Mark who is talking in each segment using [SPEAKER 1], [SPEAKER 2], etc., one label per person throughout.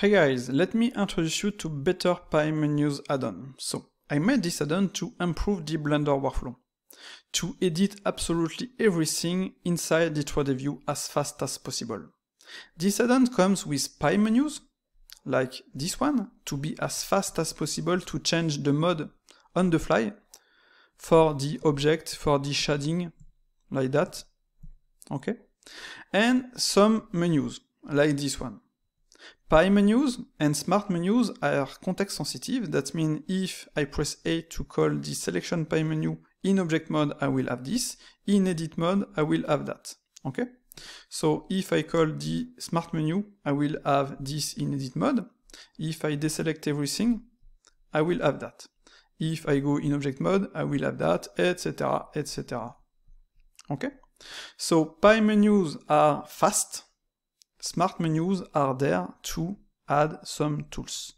[SPEAKER 1] Hey guys, let me introduce you to Better Pie Menus add-on. So, I made this add-on to improve the Blender workflow, to edit absolutely everything inside the 3D view as fast as possible. This add-on comes with pie menus, like this one, to be as fast as possible to change the mode on the fly, for the object, for the shading, like that, okay? And some menus, like this one. Pie menus and smart menus are context sensitive. That means if I press A to call the selection pie menu in object mode, I will have this. In edit mode, I will have that. Okay. So if I call the smart menu, I will have this in edit mode. If I deselect everything, I will have that. If I go in object mode, I will have that, etc, etc. Okay? So pie menus are fast, smart menus are there to add some tools.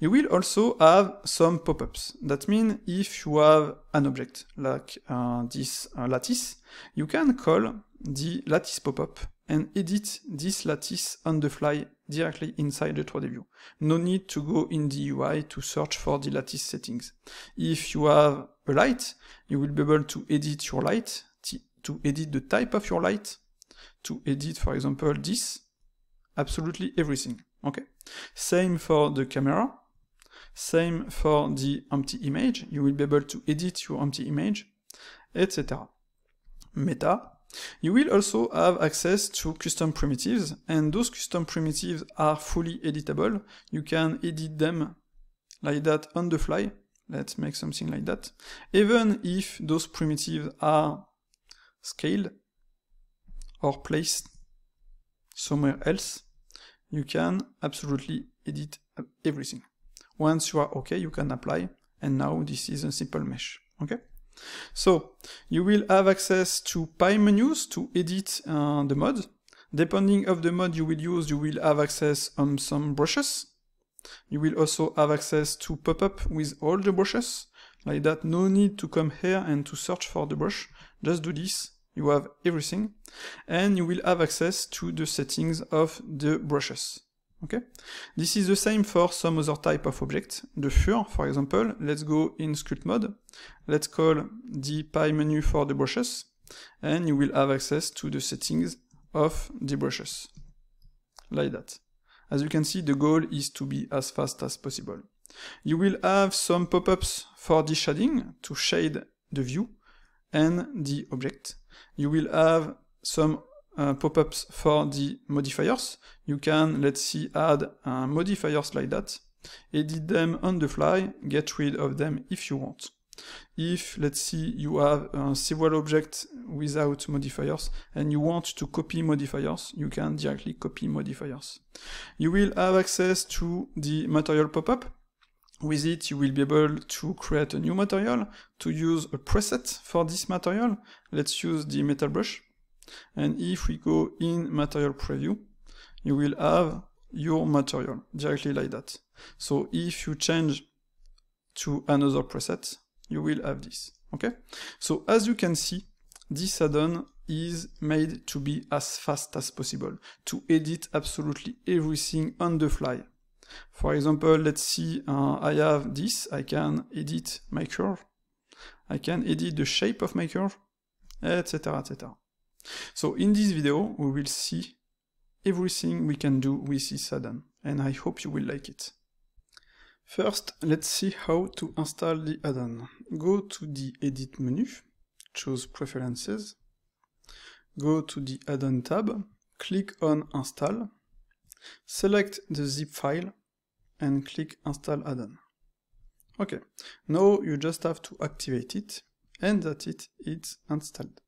[SPEAKER 1] You will also have some pop-ups. That means if you have an object like uh, this uh, lattice, you can call the lattice pop-up and edit this lattice on the fly directly inside the 3D view. No need to go in the UI to search for the lattice settings. If you have a light, you will be able to edit your light, to edit the type of your light, to edit, for example, this, absolutely everything, okay? Same for the camera, same for the empty image, you will be able to edit your empty image, etc. Meta, you will also have access to custom primitives, and those custom primitives are fully editable. You can edit them like that on the fly. Let's make something like that. Even if those primitives are scaled, or placed somewhere else, you can absolutely edit everything. Once you are okay, you can apply, and now this is a simple mesh, okay? So, you will have access to PI menus to edit uh, the mod. Depending of the mod you will use, you will have access on um, some brushes. You will also have access to pop-up with all the brushes. Like that, no need to come here and to search for the brush. Just do this you have everything and you will have access to the settings of the brushes. Okay, this is the same for some other type of object. The fur, for example, let's go in sculpt mode. Let's call the pie menu for the brushes and you will have access to the settings of the brushes like that. As you can see, the goal is to be as fast as possible. You will have some pop-ups for the shading to shade the view and the object you will have some uh, pop-ups for the modifiers. You can, let's see, add uh, modifiers like that, edit them on the fly, get rid of them if you want. If, let's see, you have a uh, several objects without modifiers and you want to copy modifiers, you can directly copy modifiers. You will have access to the material pop-up. With it, you will be able to create a new material, to use a preset for this material. Let's use the metal brush. And if we go in material preview, you will have your material directly like that. So if you change to another preset, you will have this, okay? So as you can see, this add-on is made to be as fast as possible, to edit absolutely everything on the fly. For example, let's see, uh, I have this, I can edit my curve, I can edit the shape of my curve, etc, etc. So in this video, we will see everything we can do with this add-on, and I hope you will like it. First, let's see how to install the add-on. Go to the Edit menu, choose Preferences, go to the add-on tab, click on Install, Select the zip file and click install add-on. Okay, now you just have to activate it and that it is installed.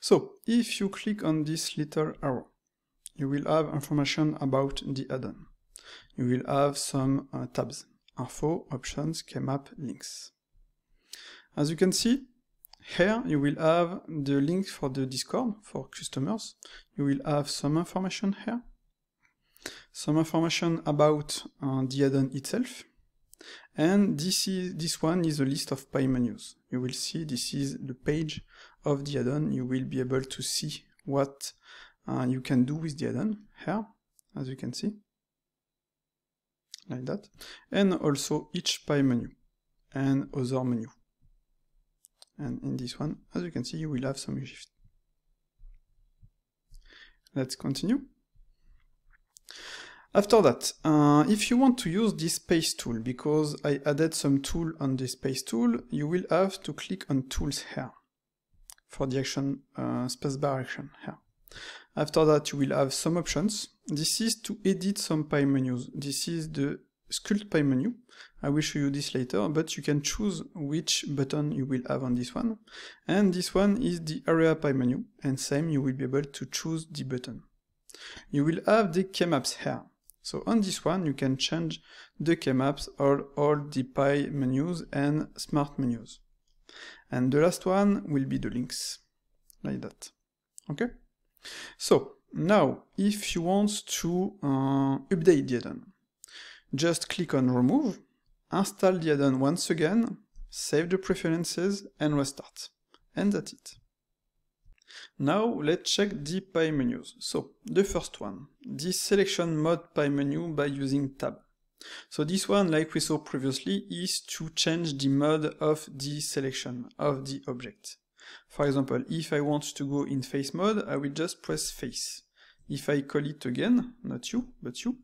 [SPEAKER 1] So if you click on this little arrow, you will have information about the add-on. You will have some uh, tabs, info, options, kmap, links. As you can see, here you will have the link for the Discord for customers. You will have some information here some information about uh, the add-on itself. And this, is, this one is a list of pie menus. You will see this is the page of the add-on. You will be able to see what uh, you can do with the add-on here, as you can see, like that. And also each pie menu and other menu. And in this one, as you can see, you will have some shift. Let's continue. After that, uh, if you want to use this space tool, because I added some tool on this space tool, you will have to click on tools here for the action uh, spacebar action here. After that, you will have some options. This is to edit some pie menus. This is the sculpt pie menu. I will show you this later, but you can choose which button you will have on this one. And this one is the area pie menu, and same, you will be able to choose the button you will have the kmaps here. So on this one, you can change the kmaps or all the PI menus and smart menus. And the last one will be the links, like that. Okay? So, now, if you want to uh, update the add-on, just click on Remove, install the add-on once again, save the preferences, and restart. And that's it. Now let's check the pie menus. So the first one, the selection mode pie menu by using tab. So this one, like we saw previously, is to change the mode of the selection of the object. For example, if I want to go in face mode, I will just press face. If I call it again, not you, but you,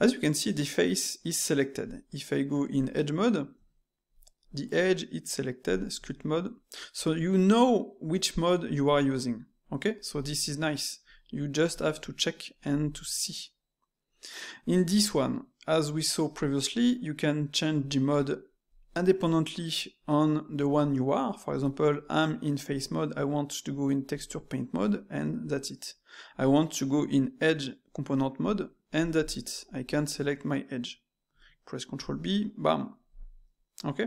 [SPEAKER 1] as you can see, the face is selected. If I go in edge mode, the edge is selected, sculpt mode. So you know which mode you are using. Okay, so this is nice. You just have to check and to see. In this one, as we saw previously, you can change the mode independently on the one you are. For example, I'm in face mode, I want to go in texture paint mode, and that's it. I want to go in edge component mode, and that's it. I can select my edge. Press Ctrl B, bam. Okay?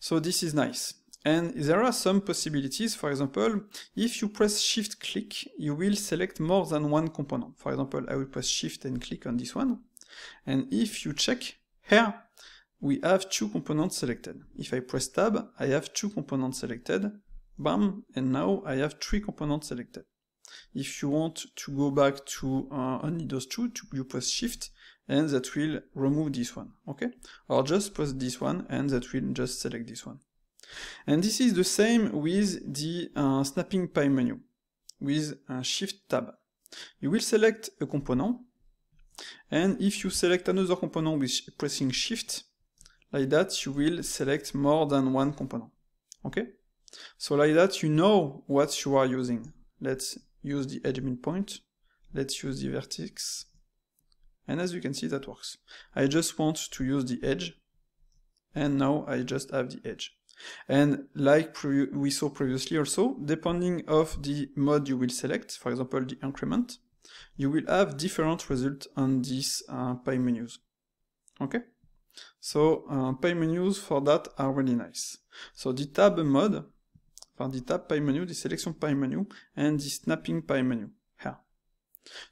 [SPEAKER 1] So this is nice. And there are some possibilities, for example, if you press shift click, you will select more than one component. For example, I will press shift and click on this one. And if you check here, we have two components selected. If I press tab, I have two components selected, bam, and now I have three components selected. If you want to go back to uh, only those two, to, you press shift, and that will remove this one, okay? Or just post this one and that will just select this one. And this is the same with the uh, snapping pie menu, with a shift tab. You will select a component, and if you select another component with pressing shift, like that you will select more than one component, okay? So like that you know what you are using. Let's use the edge midpoint, let's use the vertex, and as you can see, that works. I just want to use the edge. And now I just have the edge. And like we saw previously also, depending of the mode you will select, for example, the increment, you will have different results on these uh, pie menus. Okay? So uh, pie menus for that are really nice. So the tab mode, for the tab pie menu, the selection pie menu, and the snapping pie menu.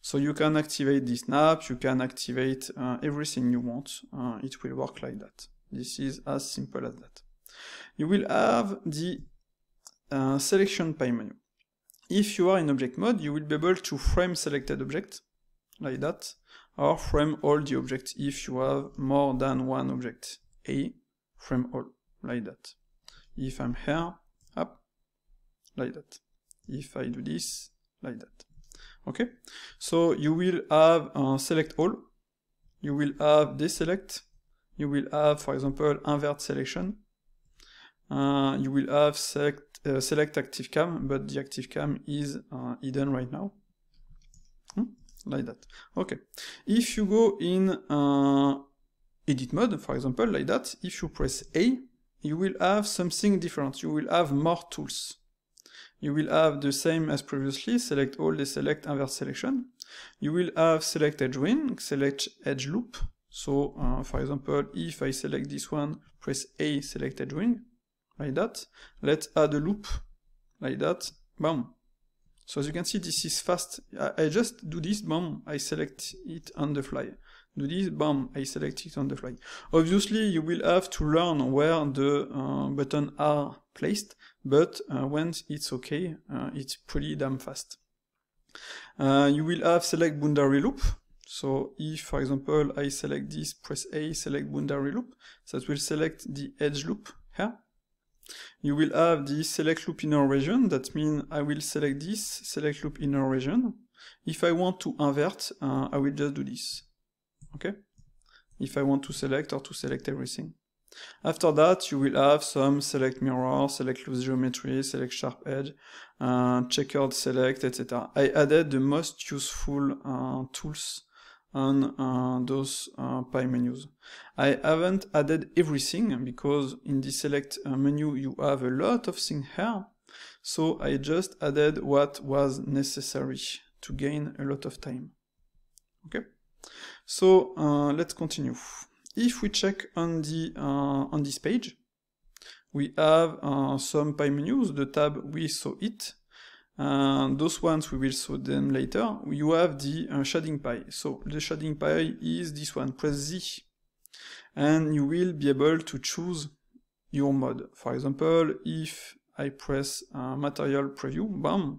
[SPEAKER 1] So you can activate this snaps. you can activate uh, everything you want. Uh, it will work like that. This is as simple as that. You will have the uh, selection pie menu. If you are in object mode, you will be able to frame selected object, like that, or frame all the objects if you have more than one object. A, frame all, like that. If I'm here, up, like that. If I do this, like that okay so you will have uh, select all you will have deselect you will have for example invert selection uh, you will have select uh, select active cam but the active cam is uh, hidden right now hmm? like that okay if you go in uh, edit mode for example like that if you press a you will have something different you will have more tools you will have the same as previously, select all the select inverse selection. You will have select edge win, select edge loop. So uh, for example, if I select this one, press A, select edge win, like that. Let's add a loop, like that, boom. So as you can see, this is fast. I, just do this, boom, I select it on the fly do this, Boom. I select it on the fly. Obviously, you will have to learn where the uh, buttons are placed, but once uh, it's okay, uh, it's pretty damn fast. Uh, you will have select boundary loop. So if, for example, I select this, press A, select boundary loop, that will select the edge loop here. You will have the select loop inner region, that means I will select this, select loop inner region. If I want to invert, uh, I will just do this. Okay? If I want to select or to select everything. After that, you will have some select mirror, select loose geometry, select sharp edge, uh, checkered select, etc. I added the most useful uh, tools on uh, those uh, pie menus. I haven't added everything because in the select uh, menu you have a lot of things here. So I just added what was necessary to gain a lot of time. Okay, so uh, let's continue. If we check on, the, uh, on this page, we have uh, some pie menus, the tab we saw it, and uh, those ones we will show them later, you have the uh, shading pie. So the shading pie is this one, press Z, and you will be able to choose your mode. For example, if I press uh, material preview, bam,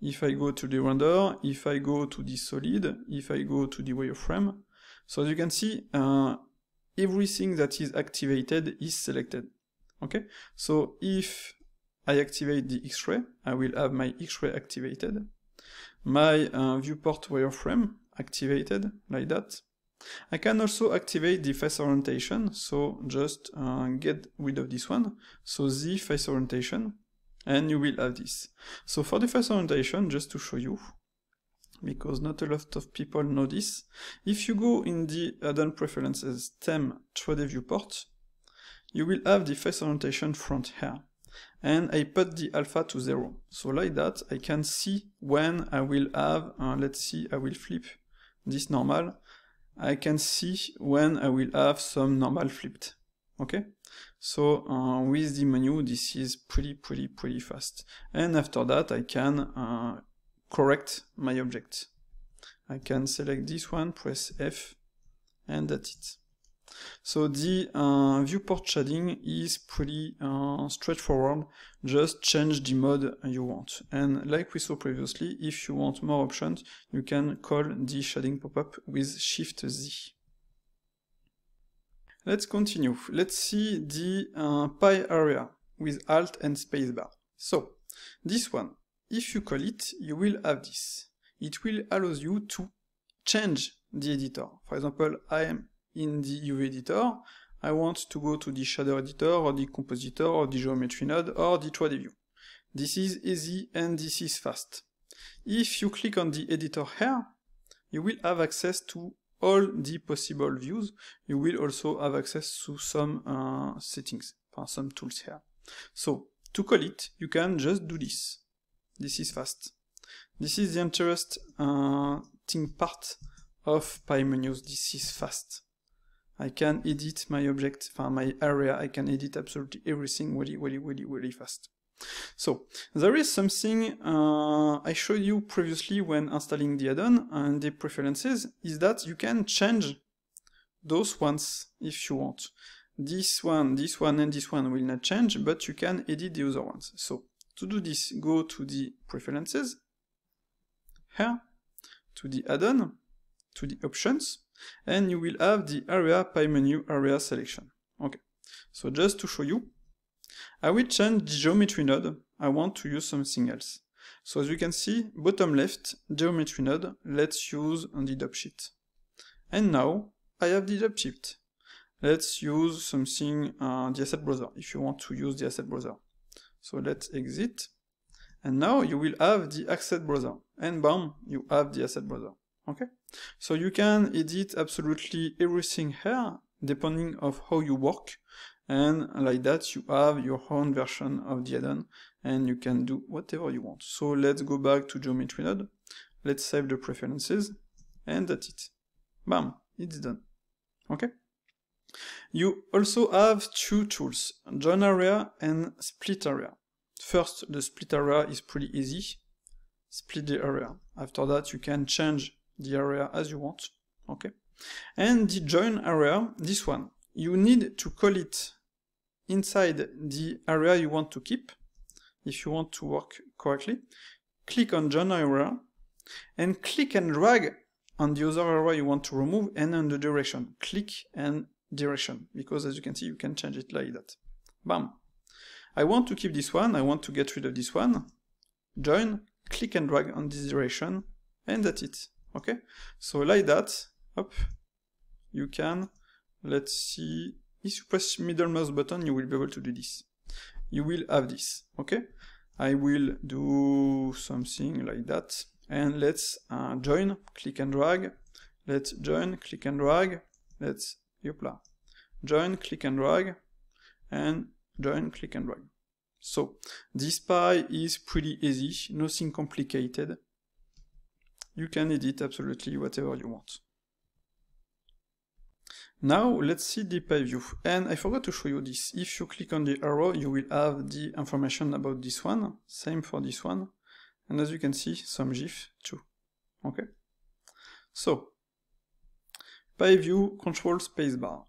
[SPEAKER 1] if I go to the render, if I go to the solid, if I go to the wireframe, so as you can see, uh, everything that is activated is selected. Okay, so if I activate the X-ray, I will have my X-ray activated, my uh, viewport wireframe activated like that. I can also activate the face orientation, so just uh, get rid of this one, so the face orientation, and you will have this. So for the face orientation, just to show you, because not a lot of people know this. If you go in the Add-on Preferences stem 3D viewport, you will have the face orientation front here. And I put the alpha to zero. So like that, I can see when I will have, uh, let's see, I will flip this normal. I can see when I will have some normal flipped. Okay? So uh, with the menu, this is pretty, pretty, pretty fast. And after that, I can uh, correct my object. I can select this one, press F, and that's it. So the uh, viewport shading is pretty uh, straightforward, just change the mode you want. And like we saw previously, if you want more options, you can call the shading pop-up with Shift Z. Let's continue. Let's see the uh, pie area with Alt and Spacebar. So, this one, if you call it, you will have this. It will allow you to change the editor. For example, I am in the UV editor. I want to go to the shader editor or the compositor or the geometry node or the 3D view. This is easy and this is fast. If you click on the editor here, you will have access to all the possible views. You will also have access to some uh, settings, uh, some tools here. So to call it, you can just do this. This is fast. This is the interesting uh, part of PyMenus. This is fast. I can edit my object, uh, my area. I can edit absolutely everything really, really, really, really fast. So there is something uh, I showed you previously when installing the add-on and the preferences is that you can change those ones if you want. This one, this one and this one will not change, but you can edit the other ones. So to do this, go to the preferences, here, to the add-on, to the options, and you will have the area pie menu area selection. Okay, so just to show you, I will change the geometry node, I want to use something else. So as you can see, bottom left, geometry node, let's use the sheet. And now, I have the sheet. Let's use something, uh, the asset browser, if you want to use the asset browser. So let's exit. And now you will have the asset browser. And bam, you have the asset browser. Okay? So you can edit absolutely everything here, depending of how you work. And like that, you have your own version of the add-on and you can do whatever you want. So let's go back to Geometry Node. Let's save the preferences and that's it. Bam, it's done. Okay? You also have two tools, join area and split area. First, the split area is pretty easy. Split the area. After that, you can change the area as you want. Okay. And the join area, this one, you need to call it inside the area you want to keep if you want to work correctly. Click on join area and click and drag on the other area you want to remove and on the direction. Click and direction because as you can see you can change it like that bam I want to keep this one I want to get rid of this one join click and drag on this direction and that's it okay so like that up you can let's see if you press middle mouse button you will be able to do this you will have this okay I will do something like that and let's uh, join click and drag let's join click and drag let's Yopla. Join, click and drag, and join, click and drag. So this pie is pretty easy, nothing complicated. You can edit absolutely whatever you want. Now let's see the pie view. And I forgot to show you this. If you click on the arrow, you will have the information about this one. Same for this one. And as you can see, some GIF too. Okay. So by view control spacebar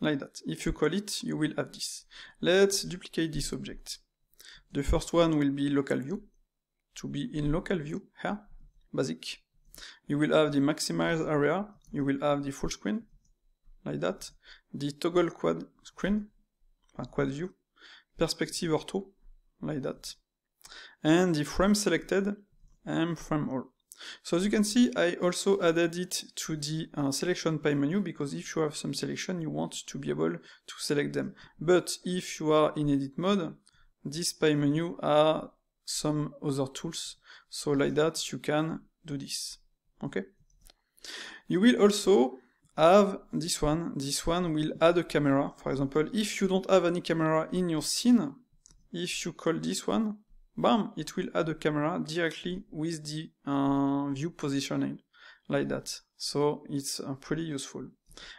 [SPEAKER 1] like that. If you call it, you will have this. Let's duplicate this object. The first one will be local view, to be in local view here, basic. You will have the maximize area, you will have the full screen, like that, the toggle quad screen, quad view, perspective ortho, like that, and the frame selected and frame all. So as you can see, I also added it to the uh, selection pie menu because if you have some selection, you want to be able to select them. But if you are in edit mode, this pie menu are some other tools. So like that, you can do this. Okay. You will also have this one. This one will add a camera. For example, if you don't have any camera in your scene, if you call this one, bam, it will add a camera directly with the uh, view positioning like that. So it's uh, pretty useful.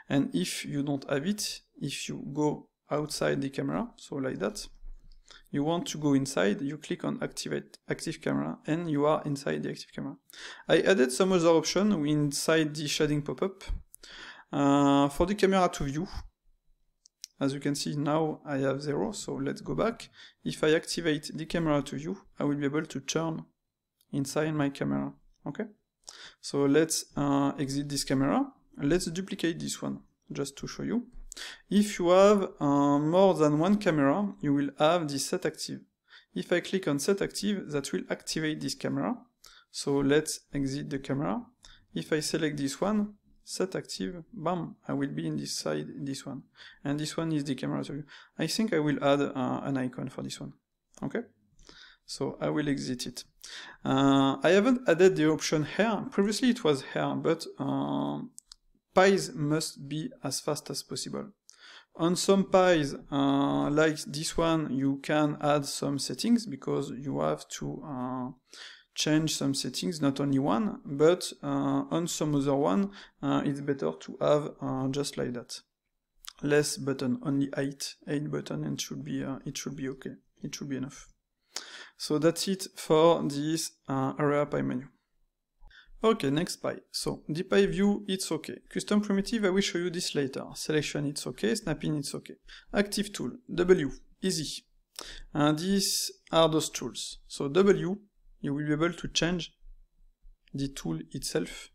[SPEAKER 1] And if you don't have it, if you go outside the camera, so like that, you want to go inside, you click on activate active camera and you are inside the active camera. I added some other option inside the shading pop-up. Uh, for the camera to view, as you can see now I have 0, so let's go back. If I activate the camera to you, I will be able to turn inside my camera, okay? So let's uh, exit this camera. Let's duplicate this one, just to show you. If you have uh, more than one camera, you will have the set active. If I click on set active, that will activate this camera. So let's exit the camera. If I select this one, set active, bam, I will be in this side, this one. And this one is the camera view. I think I will add uh, an icon for this one. Okay? So I will exit it. Uh, I haven't added the option here. Previously it was here, but uh, pies must be as fast as possible. On some pies, uh, like this one, you can add some settings because you have to uh, change some settings, not only one, but uh, on some other one, uh, it's better to have uh, just like that. Less button, only eight, eight button, and should be it should be okay. It should be enough. So that's it for this area pie menu. Okay, next pie. So, DPI view, it's okay. Custom primitive, I will show you this later. Selection, it's okay. Snapping, it's okay. Active tool, W, easy. And these are those tools. So W you will be able to change the tool itself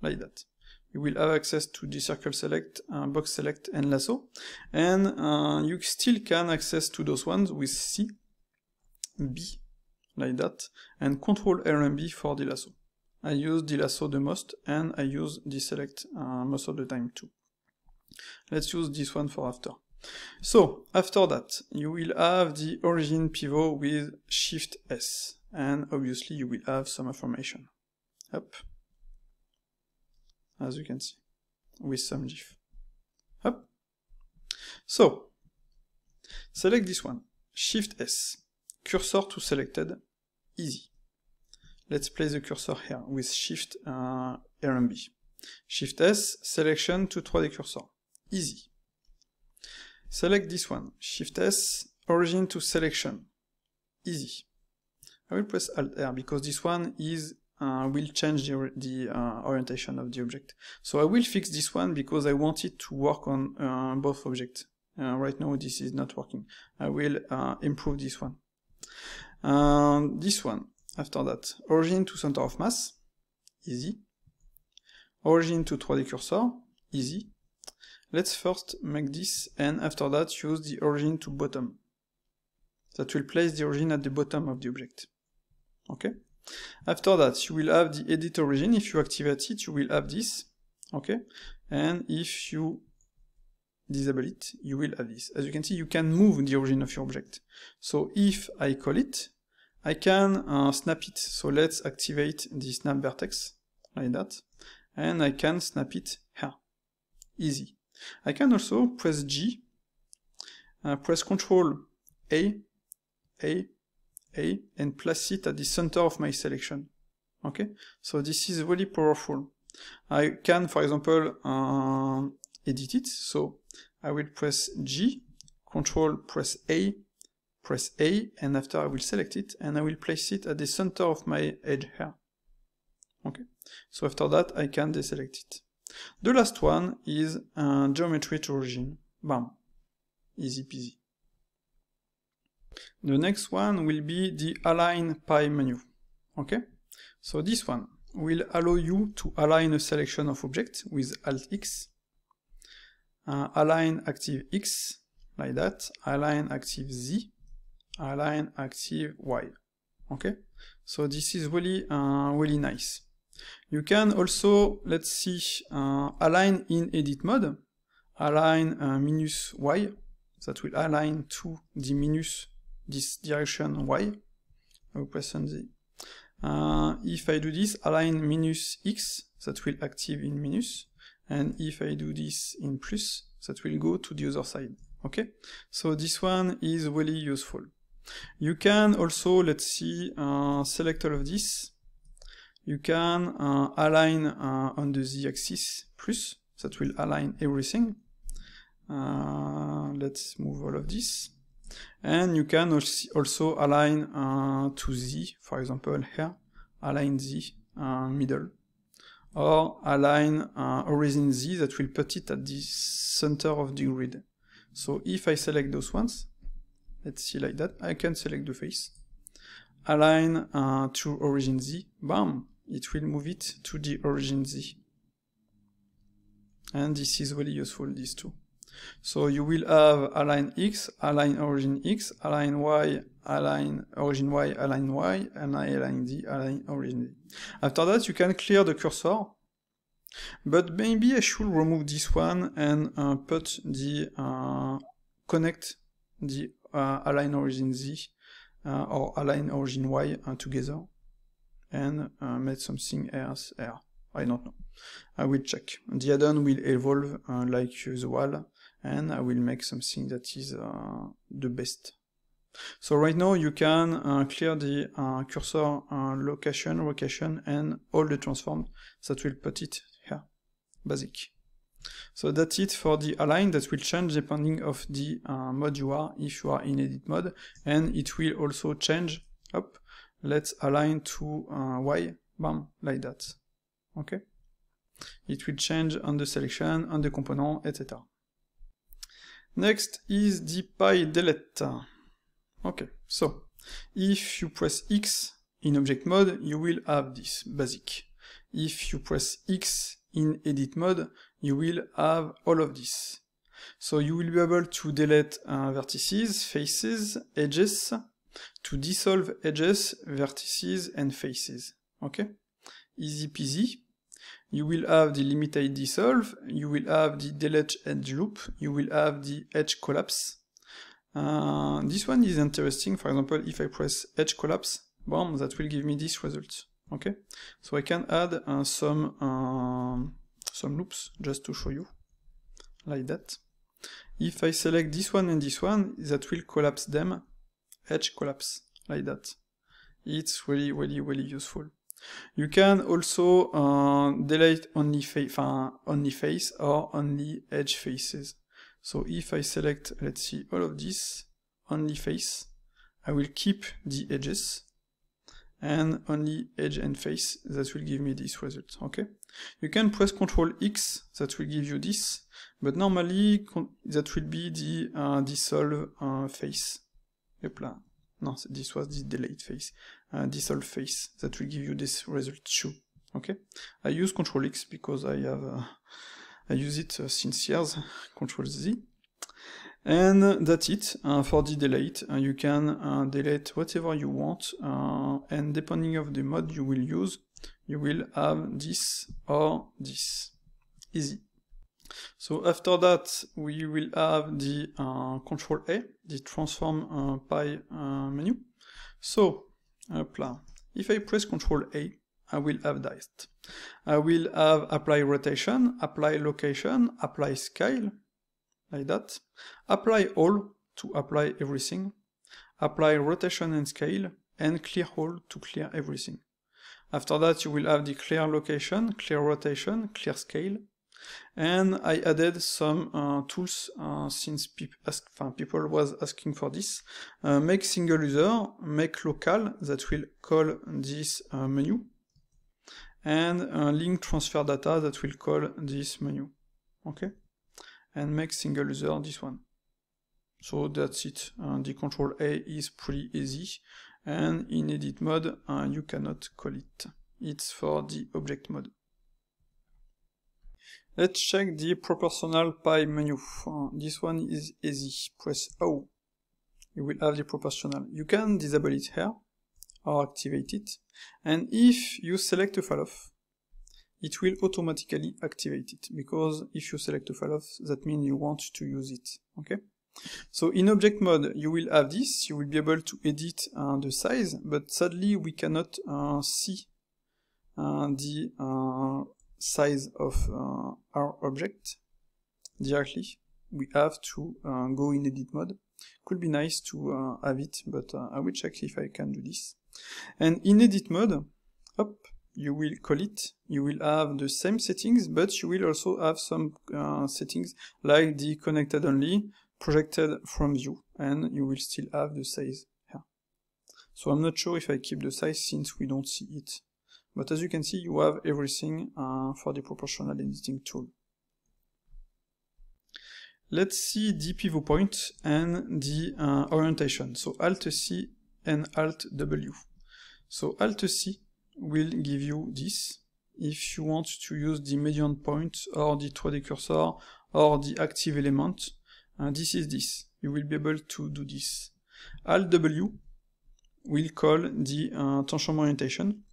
[SPEAKER 1] like that. You will have access to the circle select, uh, box select and lasso and uh, you still can access to those ones with C, B like that and control R and B for the lasso. I use the lasso the most and I use the select uh, most of the time too. Let's use this one for after. So after that, you will have the origin pivot with Shift S and obviously you will have some information up as you can see with some GIF up so select this one shift S cursor to selected easy let's place the cursor here with shift uh, RMB shift S selection to 3D cursor easy select this one shift S origin to selection easy I will press Alt R because this one is uh, will change the, the uh, orientation of the object. So I will fix this one because I want it to work on uh, both objects. Uh, right now this is not working. I will uh, improve this one. Um, this one, after that, origin to center of mass, easy. Origin to 3D cursor, easy. Let's first make this and after that use the origin to bottom. That will place the origin at the bottom of the object okay after that you will have the edit origin if you activate it you will have this okay and if you disable it you will have this as you can see you can move the origin of your object so if I call it I can uh, snap it so let's activate the snap vertex like that and I can snap it here easy I can also press G uh, press Ctrl A A a and place it at the center of my selection. Okay, so this is really powerful. I can, for example, uh, edit it. So I will press G, Control, press A, press A, and after I will select it, and I will place it at the center of my edge here. Okay, so after that I can deselect it. The last one is uh, geometry to origin. Bam, easy peasy. The next one will be the align pie menu. Okay, so this one will allow you to align a selection of objects with Alt X, uh, align active X like that, align active Z, align active Y. Okay, so this is really uh, really nice. You can also let's see uh, align in edit mode, align uh, minus Y that will align to the minus this direction y, I'll press on Z. Uh, if I do this, align minus x, that will active in minus, and if I do this in plus, that will go to the other side. Okay, so this one is really useful. You can also, let's see, uh, select all of this. You can uh, align uh, on the z-axis plus, that will align everything. Uh, let's move all of this. And you can also align uh, to Z, for example here, align Z uh, middle. Or align uh, origin Z that will put it at the center of the grid. So if I select those ones, let's see like that, I can select the face. Align uh, to origin Z, bam, it will move it to the origin Z. And this is really useful, these two. So you will have align X, align origin X, align Y, align origin Y, align Y, and align D, align origin D. After that, you can clear the cursor. But maybe I should remove this one and uh, put the uh, connect the uh, align origin Z uh, or align origin Y uh, together and uh, make something else here. I don't know. I will check. The add-on will evolve like usual and I will make something that is uh, the best. So right now you can uh, clear the uh, cursor uh, location, location, and all the transforms that will put it here, basic. So that's it for the align that will change depending of the uh, mode you are, if you are in edit mode, and it will also change, up, let's align to uh, Y, bam, like that, okay? It will change on the selection, on the component, etc. Next is the py delete. Okay, so if you press X in object mode, you will have this basic. If you press X in edit mode, you will have all of this. So you will be able to delete uh, vertices, faces, edges, to dissolve edges, vertices, and faces. Okay? Easy peasy you will have the limit ID solve, you will have the delete edge loop, you will have the edge collapse. Uh, this one is interesting, for example, if I press edge collapse, boom, that will give me this result. Okay, so I can add uh, some, um, some loops just to show you, like that. If I select this one and this one, that will collapse them, edge collapse, like that. It's really, really, really useful. You can also uh, delete only, fa only face or only edge faces. So if I select, let's see, all of this, only face, I will keep the edges and only edge and face that will give me this result okay you can press ctrl x that will give you this but normally that will be the uh, dissolve uh, face Yep, no this was the delete face uh, dissolve face that will give you this result too. Okay, I use Control X because I have uh, I use it uh, since years. Control Z. And that's it uh, for the delete. Uh, you can uh, delete whatever you want and depending of the mode you will use, you will have this or this. Easy. So after that, we will have the control A, the transform uh, pi menu. So apply. If I press Ctrl A, I will have this. I will have apply rotation, apply location, apply scale, like that. Apply all to apply everything. Apply rotation and scale, and clear all to clear everything. After that, you will have the clear location, clear rotation, clear scale, and I added some uh, tools uh, since ask, people was asking for this. Uh, make single user, make local that will call this uh, menu, and uh, link transfer data that will call this menu. Okay, and make single user this one. So that's it. Uh, the control A is pretty easy, and in edit mode you cannot call it. It's for the object mode. Let's check the proportional pie menu. Uh, this one is easy. Press O. You will have the proportional. You can disable it here or activate it. And if you select a falloff, it will automatically activate it because if you select a falloff, that means you want to use it. Okay. So in object mode, you will have this. You will be able to edit uh, the size, but sadly we cannot uh, see uh, the uh, size of uh, our object directly. We have to uh, go in edit mode. Could be nice to uh, have it, but I will check if I can do this. And in edit mode, up, you will call it, you will have the same settings, but you will also have some uh, settings like the connected only, projected from view, and you will still have the size here. So I'm not sure if I keep the size since we don't see it but as you can see, you have everything uh, for the proportional editing tool. Let's see the pivot point and the uh, orientation. So Alt-C and Alt-W. So Alt-C will give you this. If you want to use the median point or the 3D cursor or the active element, uh, this is this. You will be able to do this. Alt-W will call the uh, tension orientation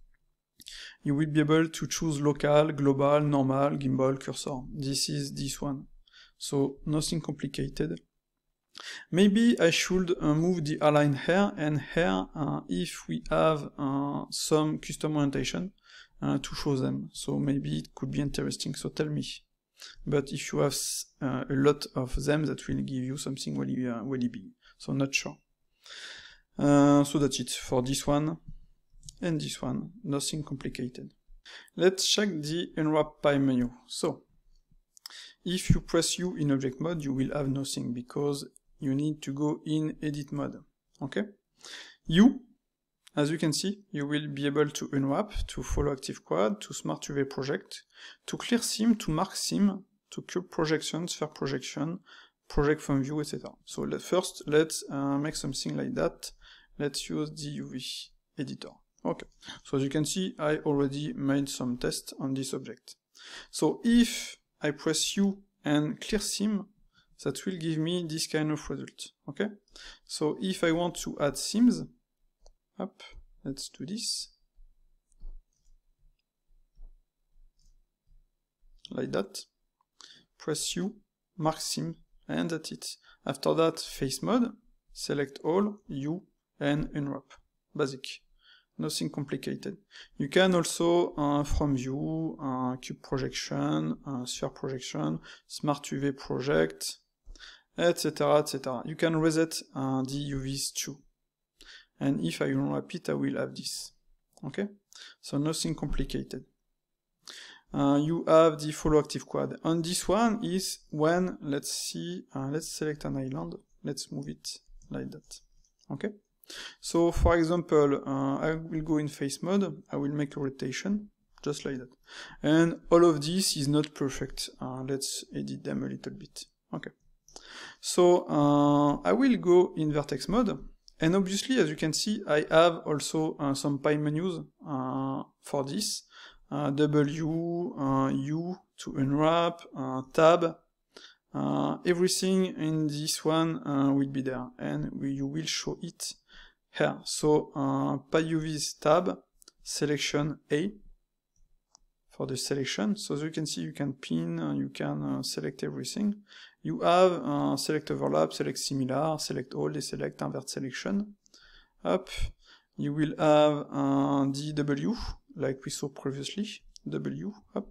[SPEAKER 1] you will be able to choose local, global, normal, gimbal, cursor. This is this one. So nothing complicated. Maybe I should uh, move the align here and here uh, if we have uh, some custom orientation uh, to show them. So maybe it could be interesting, so tell me. But if you have uh, a lot of them, that will give you something really, uh, really big. So not sure. so that's it for this one and this one, nothing complicated. Let's check the unwrap by menu. So, if you press U in object mode, you will have nothing because you need to go in edit mode. Okay? U, as you can see, you will be able to unwrap, to follow active quad, to smart UV project, to clear sim, to mark sim, to cube projection, sphere projection, project from view, etc. So let, first, let's uh, make something like that. Let's use the UV editor. Okay, so as you can see, I already made some tests on this object. So if I press U and clear sim, that will give me this kind of result, okay? So if I want to add sims, up, let's do this. Like that. Press U, mark sim, and that's it. After that, face mode, select all, U, and unwrap. Basic nothing complicated. You can also, uh, from view, uh, cube projection, uh, sphere projection, smart UV project, etc, etc. You can reset uh, the UVs too. And if I unwrap it, I will have this. Okay? So nothing complicated. Uh, you have the follow active quad. And this one is when, let's see, uh, let's select an island. Let's move it like that. Okay? So for example, uh, I will go in face mode, I will make a rotation, just like that. And all of this is not perfect. Uh, let's edit them a little bit. Okay. So uh, I will go in vertex mode. And obviously, as you can see, I have also uh, some pie menus uh, for this. Uh, w, U to unwrap, tab, everything in this one will be there and we, you will show it here. So uh, PyUVs tab, selection A for the selection. So as you can see, you can pin, uh, you can uh, select everything. You have uh, select overlap, select similar, select all, select invert selection. Up, you will have uh, DW, like we saw previously, W, up,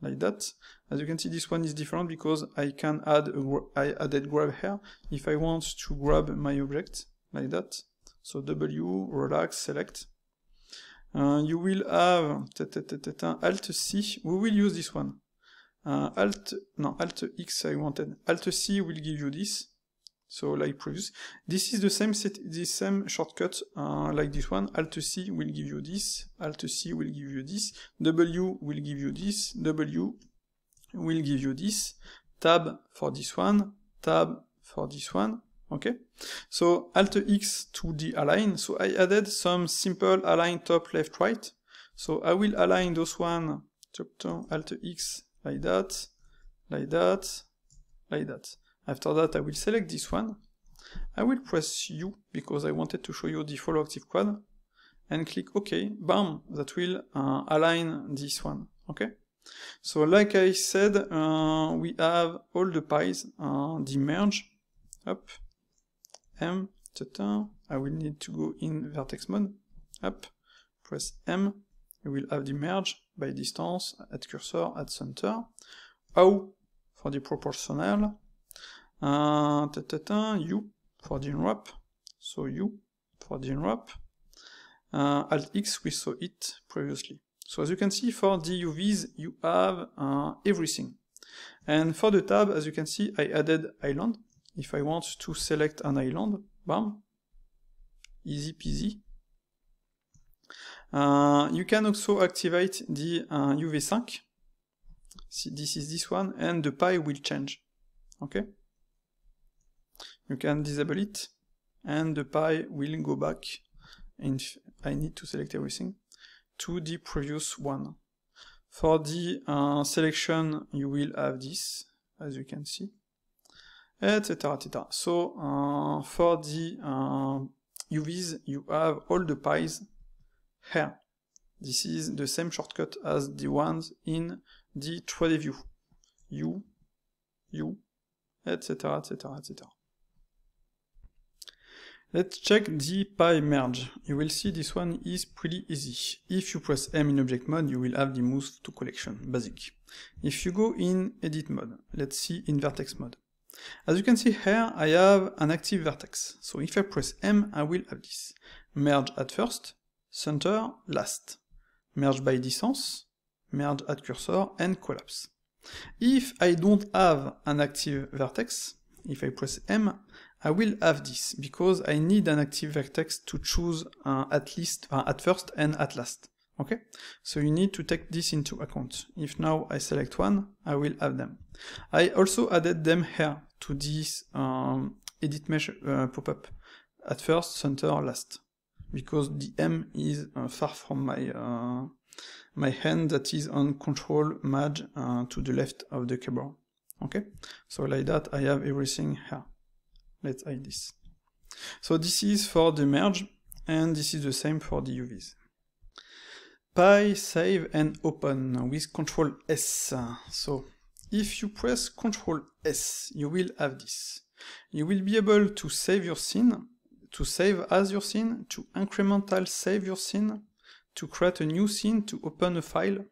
[SPEAKER 1] like that. As you can see, this one is different because I can add, I added grab here. If I want to grab my object, like that, So W, relax, select. Uh, you will have Alt C. We will use this one. Uh, Alt, no, Alt X I wanted. Alt C will give you this. So like previous. This is the same set, the same shortcut uh, like this one. Alt C will give you this. Alt C will give you this. W will give you this. W will give you this. Tab for this one. Tab for this one. okay so alt x to the align so i added some simple align top left right so i will align those one alt x like that like that like that after that i will select this one i will press u because i wanted to show you the follow active quad and click ok bam that will uh, align this one okay so like i said uh, we have all the pies uh, the merge up M, I will need to go in vertex mode, up, press M, you will have the merge by distance at cursor at center, O for the proportional, uh, -ta. U for the unwrap, so U for the unwrap, uh, Alt X we saw it previously. So as you can see for the UVs you have uh, everything. And for the tab, as you can see, I added island if I want to select an island, bam, easy peasy. Uh, you can also activate the uh, UV5. See, this is this one, and the pie will change. Okay? You can disable it, and the pie will go back, and I need to select everything, to the previous one. For the uh, selection, you will have this, as you can see. etc. etc. So uh, for the uh, UVs, you have all the pies here. This is the same shortcut as the ones in the 3D view. U, U, etc. etc. etc. Let's check the pie merge. You will see this one is pretty easy. If you press M in object mode, you will have the move to collection, basic. If you go in edit mode, let's see in vertex mode. As you can see here, I have an active vertex. So if I press M, I will have this. Merge at first, center last. Merge by distance, merge at cursor, and collapse. If I don't have an active vertex, if I press M, I will have this because I need an active vertex to choose uh, at least, uh, at first and at last. okay so you need to take this into account if now I select one I will have them I also added them here to this um, edit mesh uh, pop-up at first center last because the M is uh, far from my uh, my hand that is on control maj uh, to the left of the keyboard okay so like that I have everything here let's hide this so this is for the merge and this is the same for the UVs py save and open with Control S. So if you press Control S, you will have this. You will be able to save your scene, to save as your scene, to incremental save your scene, to create a new scene, to open a file,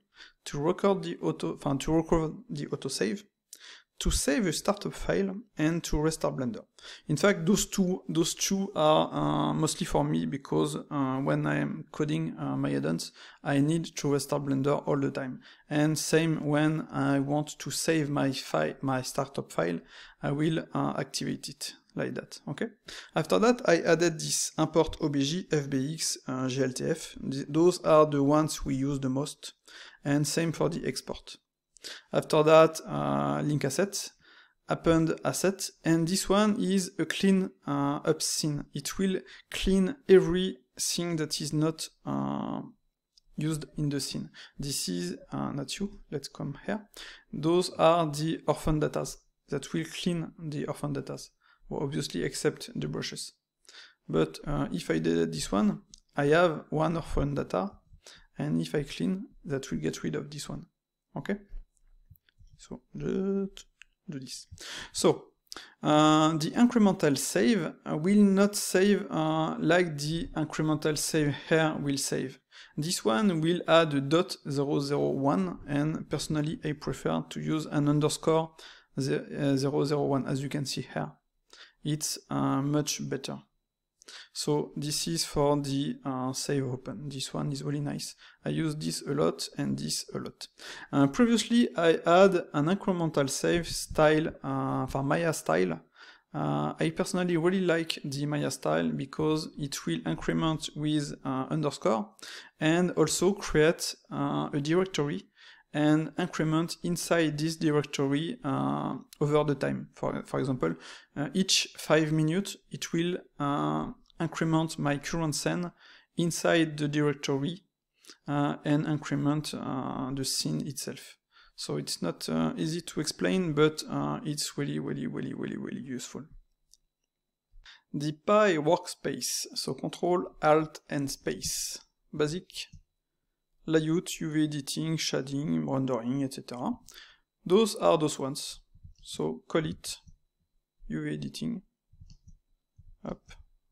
[SPEAKER 1] to record the auto, to record the autosave, to save a startup file and to restart Blender. In fact, those two, those two are uh, mostly for me because uh, when I am coding uh, my add-ons, I need to restart Blender all the time. And same when I want to save my file, my startup file, I will uh, activate it like that. Okay. After that, I added this import obj, fbx, uh, gltf. Th those are the ones we use the most. And same for the export. After that, uh, link asset, append asset, and this one is a clean uh, up scene. It will clean everything that is not uh, used in the scene. This is uh, not you, let's come here. Those are the orphan datas that will clean the orphan datas, well, obviously except the brushes. But uh, if I did this one, I have one orphan data, and if I clean, that will get rid of this one, okay? So, do this. So, uh, the incremental save uh, will not save uh, like the incremental save here will save. This one will add a dot zero zero one, and personally I prefer to use an underscore uh, zero zero one, as you can see here. It's uh, much better. So this is for the uh, save open. This one is really nice. I use this a lot and this a lot. Uh, previously, I had an incremental save style uh, for Maya style. Uh, I personally really like the Maya style because it will increment with uh, underscore and also create uh, a directory and increment inside this directory uh, over the time. For, for example, uh, each 5 minutes it will uh, increment my current scene inside the directory uh, and increment uh, the scene itself. So it's not uh, easy to explain, but it's really, really, really, really, really useful. The Pi workspace, so Control, Alt and Space. Basic layout, UV editing, shading, rendering, etc. Those are those ones. So call it UV editing. Up,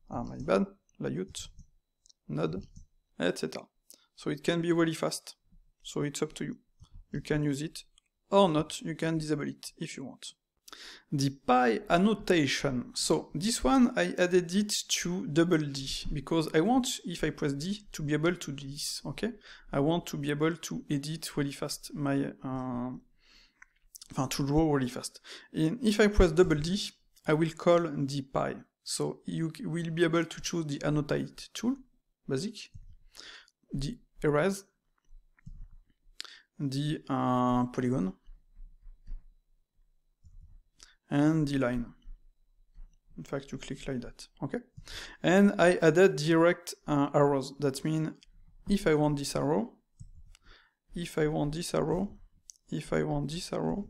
[SPEAKER 1] ah, my bad, layout, node, etc. So it can be really fast. So it's up to you. You can use it or not. You can disable it if you want the pi annotation. So this one, I added it to double D because I want, if I press D, to be able to do this, okay? I want to be able to edit really fast my, uh, to draw really fast. And if I press double D, I will call the pi. So you will be able to choose the annotate tool, basic, the erase, the uh, polygon, and line. In fact, you click like that, okay? And I added direct uh, arrows. That means if I want this arrow, if I want this arrow, if I want this arrow,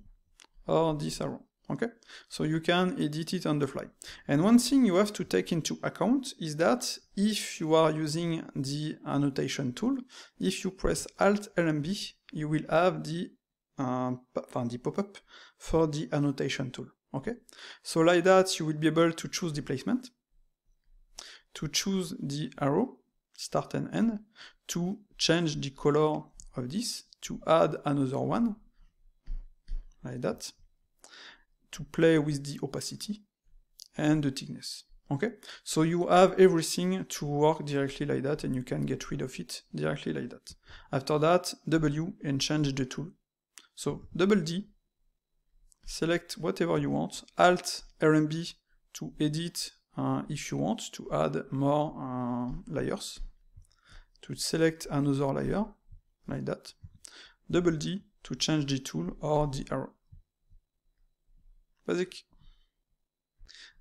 [SPEAKER 1] or this arrow, okay? So you can edit it on the fly. And one thing you have to take into account is that if you are using the annotation tool, if you press Alt LMB, you will have the, uh, the pop-up for the annotation tool. Okay, so like that you will be able to choose the placement, to choose the arrow, start and end, to change the color of this, to add another one, like that, to play with the opacity and the thickness. Okay, so you have everything to work directly like that and you can get rid of it directly like that. After that, W and change the tool. So double D select whatever you want, Alt RMB to edit uh, if you want to add more uh, layers, to select another layer, like that, double D to change the tool or the arrow. Basic.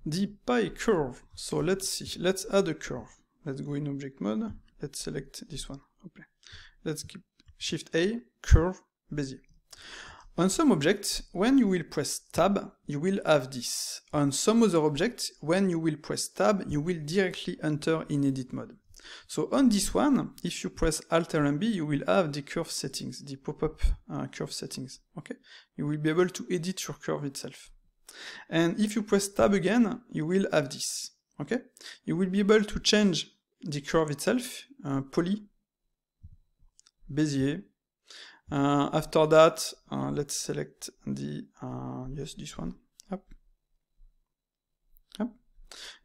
[SPEAKER 1] The pie curve, so let's see, let's add a curve. Let's go in object mode, let's select this one, okay. Let's keep Shift A, curve, Bezier. On some objects, when you will press tab, you will have this. On some other objects, when you will press tab, you will directly enter in edit mode. So on this one, if you press Alt and B, you will have the curve settings, the pop-up uh, curve settings, okay? You will be able to edit your curve itself. And if you press tab again, you will have this, okay? You will be able to change the curve itself, uh, poly, Bezier, uh, after that, uh, let's select the, uh, yes, this one.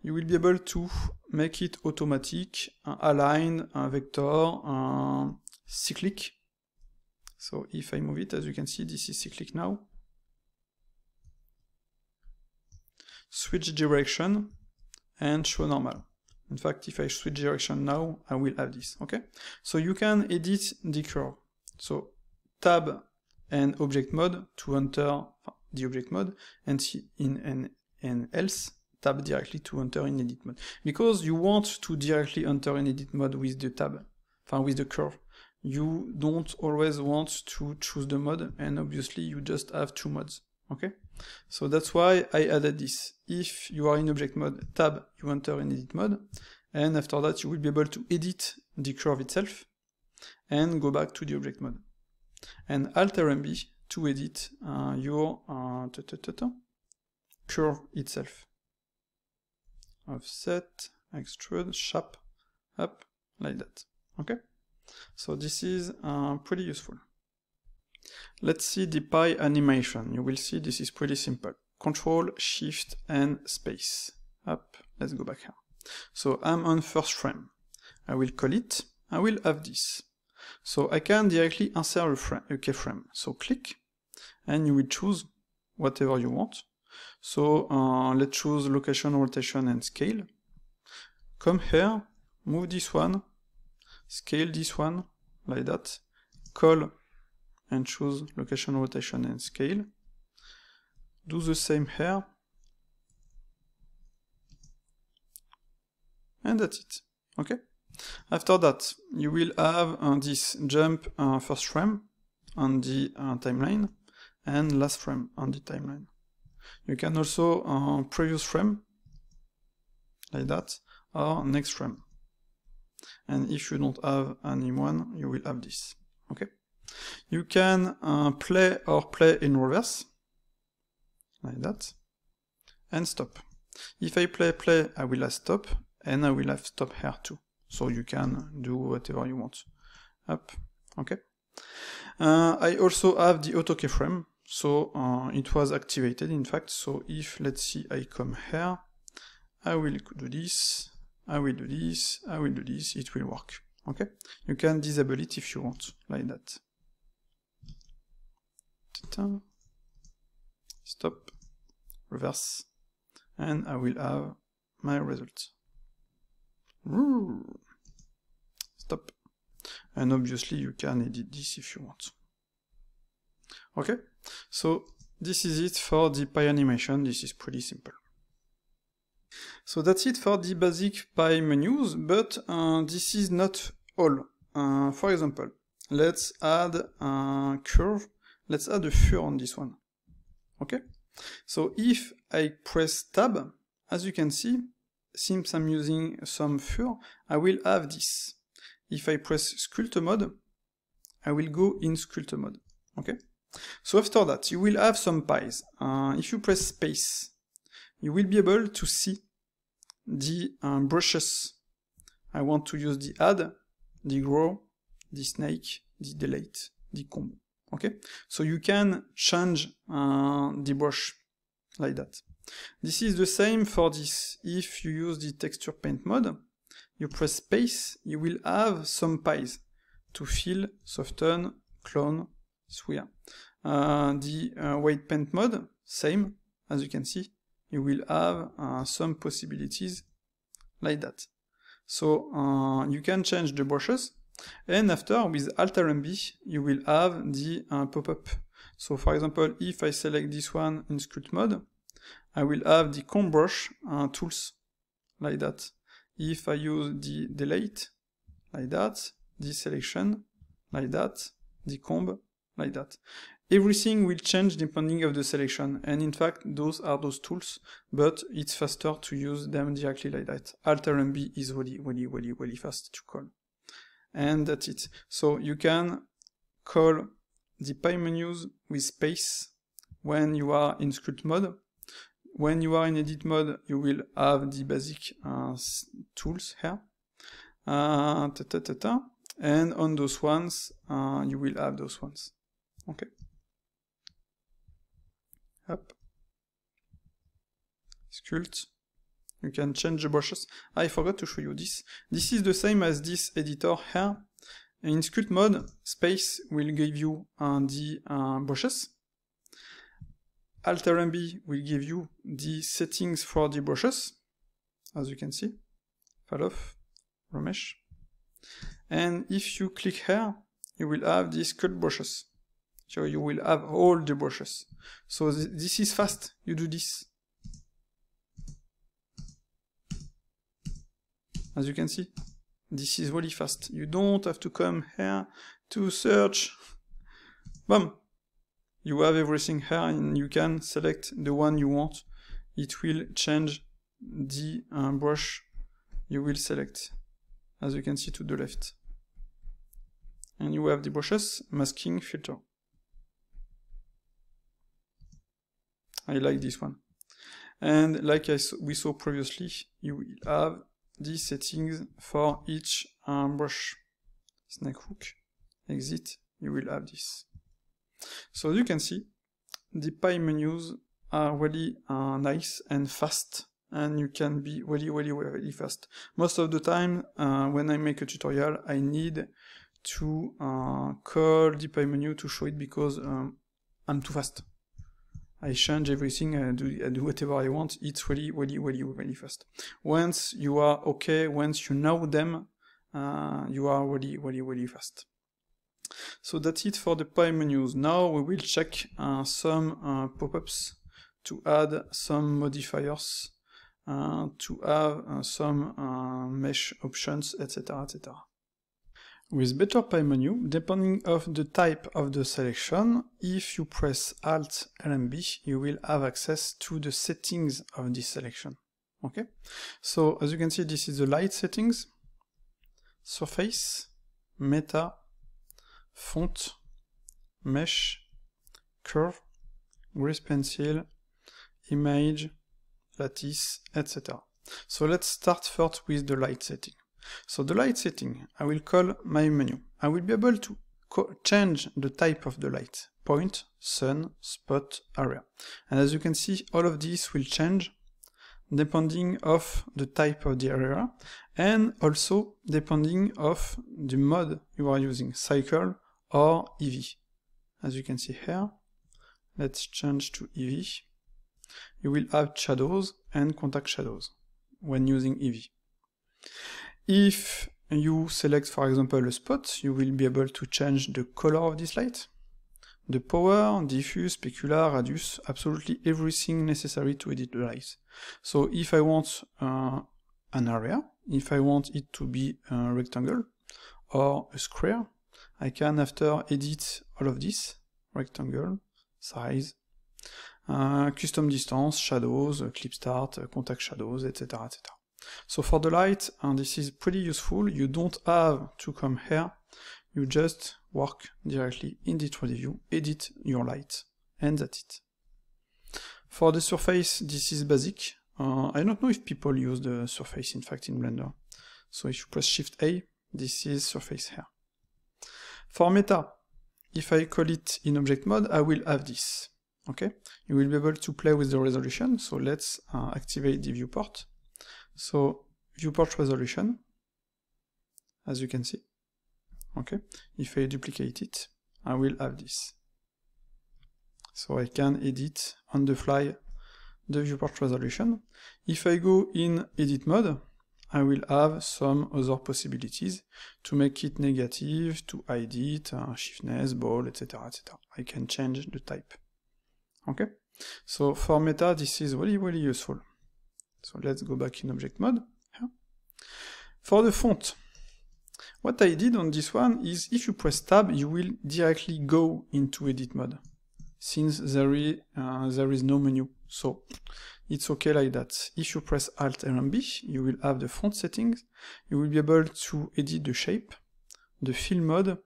[SPEAKER 1] You will be able to make it automatic, uh, align uh, vector, uh, cyclic. So if I move it, as you can see, this is cyclic now. Switch direction and show normal. In fact, if I switch direction now, I will have this, okay? So you can edit the curve. So tab and object mode to enter the object mode and in and, and else tab directly to enter in edit mode because you want to directly enter in edit mode with the tab enfin with the curve you don't always want to choose the mode and obviously you just have two modes okay so that's why I added this if you are in object mode tab you enter in edit mode and after that you will be able to edit the curve itself and go back to the object mode and Alt RMB to edit uh, your uh, curve itself. Offset, extrude, sharp, up, like that. Okay? So this is uh, pretty useful. Let's see the pie animation. You will see this is pretty simple. Control, Shift, and Space. Up, let's go back here. So I'm on first frame. I will call it. I will have this. So I can directly insert a, a keyframe. So click and you will choose whatever you want. So uh, let's choose location, rotation and scale. Come here, move this one, scale this one like that, call and choose location, rotation and scale. Do the same here. And that's it, okay? After that, you will have uh, this jump uh, first frame on the uh, timeline and last frame on the timeline. You can also uh, previous frame like that or next frame. And if you don't have any one, you will have this. Okay. You can uh, play or play in reverse like that and stop. If I play play, I will have stop and I will have stop here too so you can do whatever you want. Up, okay. Uh, I also have the auto keyframe, so uh, it was activated in fact. So if let's see, I come here, I will do this, I will do this, I will do this, it will work. Okay, you can disable it if you want, like that. Stop, reverse, and I will have my result. Ooh. And obviously you can edit this if you want. Okay, so this is it for the Pi animation, this is pretty simple. So that's it for the basic Pi menus, but uh, this is not all. Uh, for example, let's add a curve, let's add a fur on this one. Okay, so if I press tab, as you can see, since I'm using some fur, I will have this if I press sculpt mode, I will go in sculpt mode, okay? So after that, you will have some pies. Uh, if you press space, you will be able to see the um, brushes. I want to use the add, the grow, the snake, the delete, the combo. Okay, so you can change uh, the brush like that. This is the same for this. If you use the texture paint mode, you press space, you will have some pies to fill, soften, clone, sphere. Uh, the uh, weight paint mode, same, as you can see, you will have uh, some possibilities like that. So uh, you can change the brushes and after with Alt RMB you will have the uh, pop-up. So for example if I select this one in sculpt mode I will have the comb brush uh, tools like that if I use the delete, like that, the selection, like that, the comb, like that. Everything will change depending of the selection, and in fact those are those tools, but it's faster to use them directly like that. Alt RMB is really, really, really, really fast to call. And that's it. So you can call the pie menus with space when you are in script mode, when you are in edit mode, you will have the basic uh, tools here. Uh, ta -ta -ta and on those ones, uh, you will have those ones. Okay. Up. Sculpt. You can change the brushes. I forgot to show you this. This is the same as this editor here. In sculpt mode, space will give you uh, the uh, brushes AlterMB will give you the settings for the brushes, as you can see, Falloff, Ramesh. And if you click here, you will have these cut brushes. So you will have all the brushes. So th this is fast, you do this. As you can see, this is really fast. You don't have to come here to search. Bam you have everything here and you can select the one you want. It will change the uh, brush you will select, as you can see to the left. And you have the brushes, masking, filter. I like this one. And like I we saw previously, you will have the settings for each um, brush. Snake hook, exit, you will have this. So as you can see, the pie menus are really uh, nice and fast and you can be really, really, really fast. Most of the time, uh, when I make a tutorial, I need to uh, call the pie menu to show it because um, I'm too fast. I change everything, I do, I do whatever I want, it's really, really, really, really fast. Once you are okay, once you know them, uh, you are really, really, really fast. So that's it for the pie menus. Now we will check uh, some uh, pop-ups to add some modifiers, uh, to have uh, some uh, mesh options, etc. etc. With better pie menu, depending of the type of the selection, if you press Alt LMB, you will have access to the settings of this selection. Okay, so as you can see, this is the light settings, surface, meta, Font, mesh, curve, grease pencil, image, lattice, etc. So let's start first with the light setting. So the light setting, I will call my menu. I will be able to change the type of the light, point, sun, spot, area. And as you can see, all of these will change depending of the type of the area and also depending of the mode you are using, cycle, or EV. As you can see here, let's change to EV. You will have shadows and contact shadows when using EV. If you select, for example, a spot, you will be able to change the color of this light, the power, diffuse, specular, radius, absolutely everything necessary to edit the light. So if I want uh, an area, if I want it to be a uh, rectangle or a square, I can after edit all of this, rectangle, size, uh, custom distance, shadows, uh, clip start, uh, contact shadows, etc. etc. So for the light, and uh, this is pretty useful, you don't have to come here, you just work directly in the 3D view, edit your light, and that's it. For the surface, this is basic. Uh, I don't know if people use the surface in fact in Blender. So if you press Shift A, this is surface here. For meta, if I call it in object mode, I will have this. Okay, you will be able to play with the resolution. So let's uh, activate the viewport. So viewport resolution, as you can see. Okay, if I duplicate it, I will have this. So I can edit on the fly the viewport resolution. If I go in edit mode, I will have some other possibilities to make it negative, to hide it, uh, shiftness, ball, etc, etc. I can change the type. Okay? So for meta, this is really, really useful. So let's go back in object mode. Yeah. For the font, what I did on this one is if you press tab, you will directly go into edit mode since there is, uh, there is no menu. So it's okay like that. If you press Alt and B, you will have the font settings. You will be able to edit the shape, the fill mode,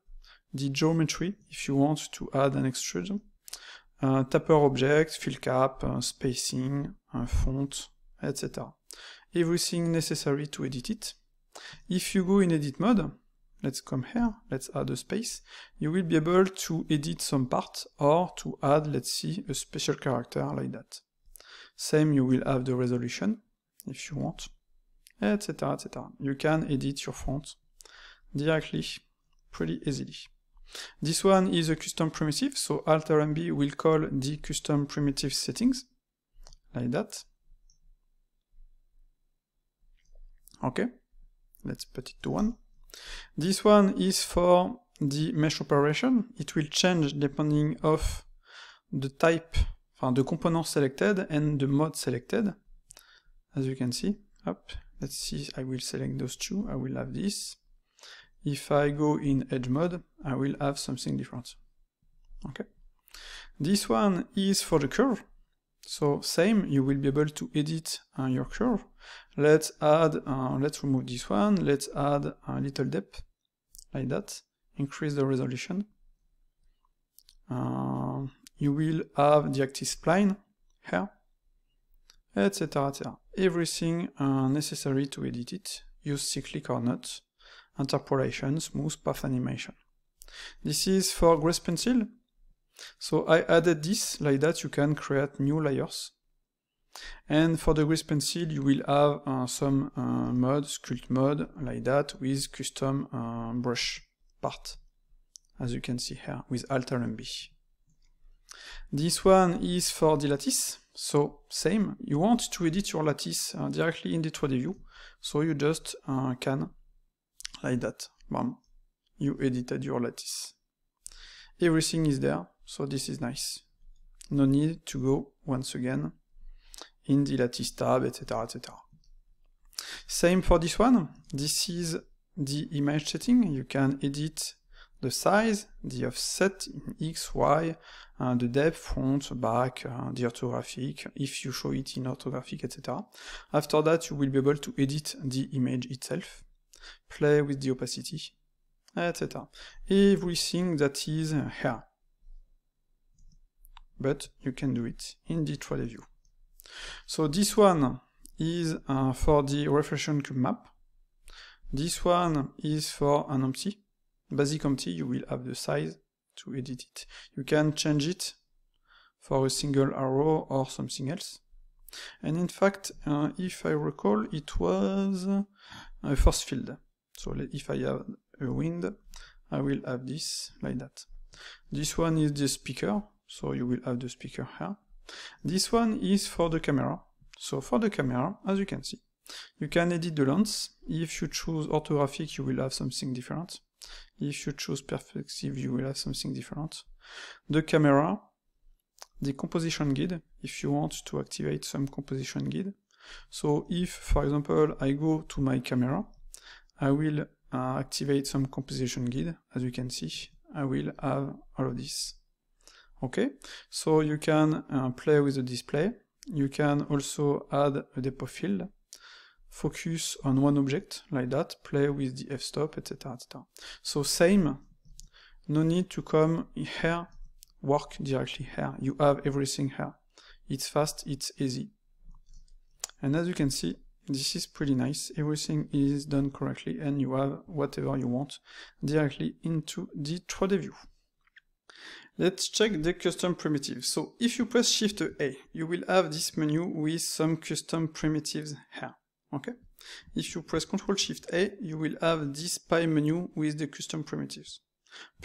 [SPEAKER 1] the geometry, if you want to add an extrusion, uh, tapper object, fill cap, uh, spacing, uh, font, etc. Everything necessary to edit it. If you go in edit mode, let's come here, let's add a space, you will be able to edit some parts or to add, let's see, a special character like that. Same, you will have the resolution if you want, etc. etc. You can edit your font directly, pretty easily. This one is a custom primitive, so AltRMB will call the custom primitive settings, like that. Okay, let's put it to one. This one is for the mesh operation. It will change depending of the type enfin the component selected and the mode selected, as you can see. Up, let's see, I will select those two, I will have this. If I go in edge mode, I will have something different. Okay. This one is for the curve. So same, you will be able to edit uh, your curve. Let's add, uh, let's remove this one. Let's add a little depth like that. Increase the resolution. Uh, you will have the active spline here, etc. etc. Everything uh, necessary to edit it, use cyclic or not, interpolation, smooth path animation. This is for grass pencil. So I added this, like that you can create new layers. And for the grease pencil, you will have uh, some uh, sculpt mode, like that, with custom uh, brush part, as you can see here, with Alt RMB. This one is for the lattice, so same. You want to edit your lattice uh, directly in the 3D view, so you just uh, can, like that, bam, you edited your lattice. Everything is there, so this is nice. No need to go, once again, in the lattice tab, etc, etc. Same for this one, this is the image setting, you can edit the size, the offset in X, Y, the depth, front, back, uh, the orthographic, if you show it in orthographic, etc. After that, you will be able to edit the image itself, play with the opacity, etc. Everything that is here. But you can do it in the 3D view. So this one is uh, for the reflection cube map. This one is for an empty. Basic empty, you will have the size to edit it. You can change it for a single arrow or something else. And in fact, uh, if I recall, it was a uh, force field. So if I have a wind, I will have this like that. This one is the speaker, so you will have the speaker here. This one is for the camera. So for the camera, as you can see, you can edit the lens. If you choose orthographic, you will have something different if you choose perspective, you will have something different. The camera, the composition guide, if you want to activate some composition guide. So if, for example, I go to my camera, I will uh, activate some composition guide. As you can see, I will have all of this. Okay, so you can uh, play with the display. You can also add a depot field focus on one object like that, play with the f-stop, etc., etc. So same, no need to come here, work directly here. You have everything here. It's fast, it's easy. And as you can see, this is pretty nice. Everything is done correctly and you have whatever you want directly into the 3D view. Let's check the custom primitive. So if you press Shift A, you will have this menu with some custom primitives here okay? If you press Ctrl Shift A, you will have this pie menu with the custom primitives.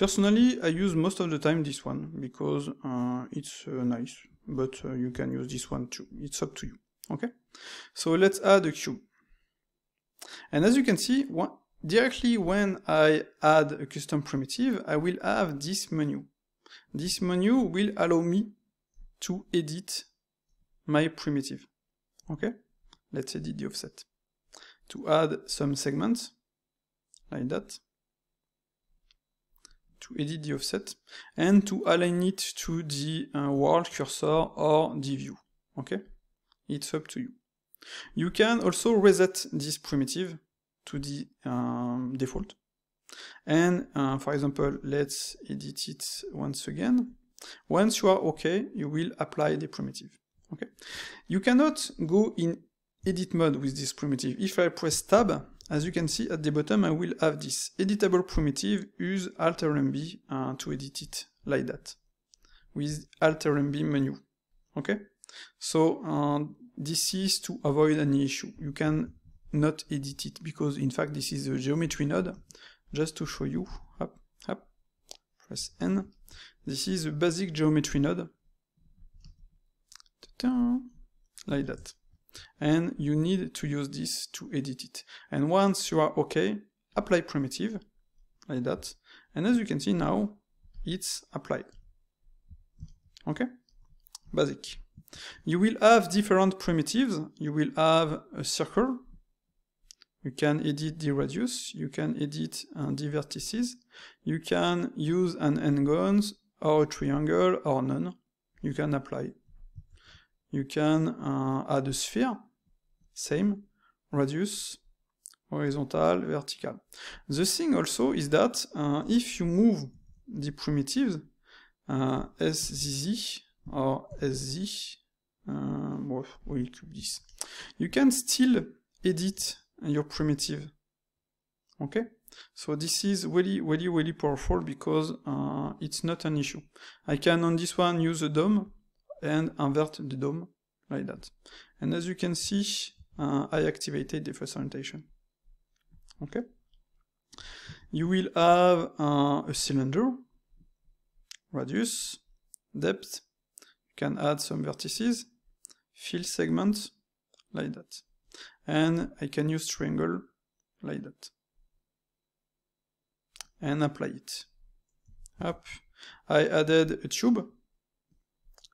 [SPEAKER 1] Personally, I use most of the time this one, because uh, it's uh, nice, but uh, you can use this one too, it's up to you, okay? So let's add a cube. And as you can see, directly when I add a custom primitive, I will have this menu. This menu will allow me to edit my primitive, okay? let's edit the offset. To add some segments, like that, to edit the offset, and to align it to the uh, world cursor or the view, okay? It's up to you. You can also reset this primitive to the um, default. And uh, for example, let's edit it once again. Once you are okay, you will apply the primitive. Okay. You cannot go in edit mode with this primitive. If I press tab, as you can see at the bottom, I will have this editable primitive, use Alt RMB uh, to edit it like that with Alt RMB menu. Okay? So uh, this is to avoid any issue. You can not edit it because in fact this is a geometry node. Just to show you, up, up, press N. This is a basic geometry node. Ta -ta! Like that and you need to use this to edit it. And once you are okay, apply primitive, like that, and as you can see now, it's applied. Okay? Basic. You will have different primitives. You will have a circle. You can edit the radius. You can edit uh, the vertices. You can use an n or a triangle or none. You can apply you can uh, add a sphere, same, radius, horizontal, vertical. The thing also is that uh, if you move the primitives, uh, SZZ or SZ, uh, well, we'll keep this. You can still edit your primitive. Okay? So this is really, really, really powerful because uh, it's not an issue. I can on this one use a DOM and invert the DOM like that. And as you can see, uh, I activated the first orientation. Okay. You will have uh, a cylinder, radius, depth, you can add some vertices, fill segment like that. And I can use triangle like that. And apply it. Up. I added a tube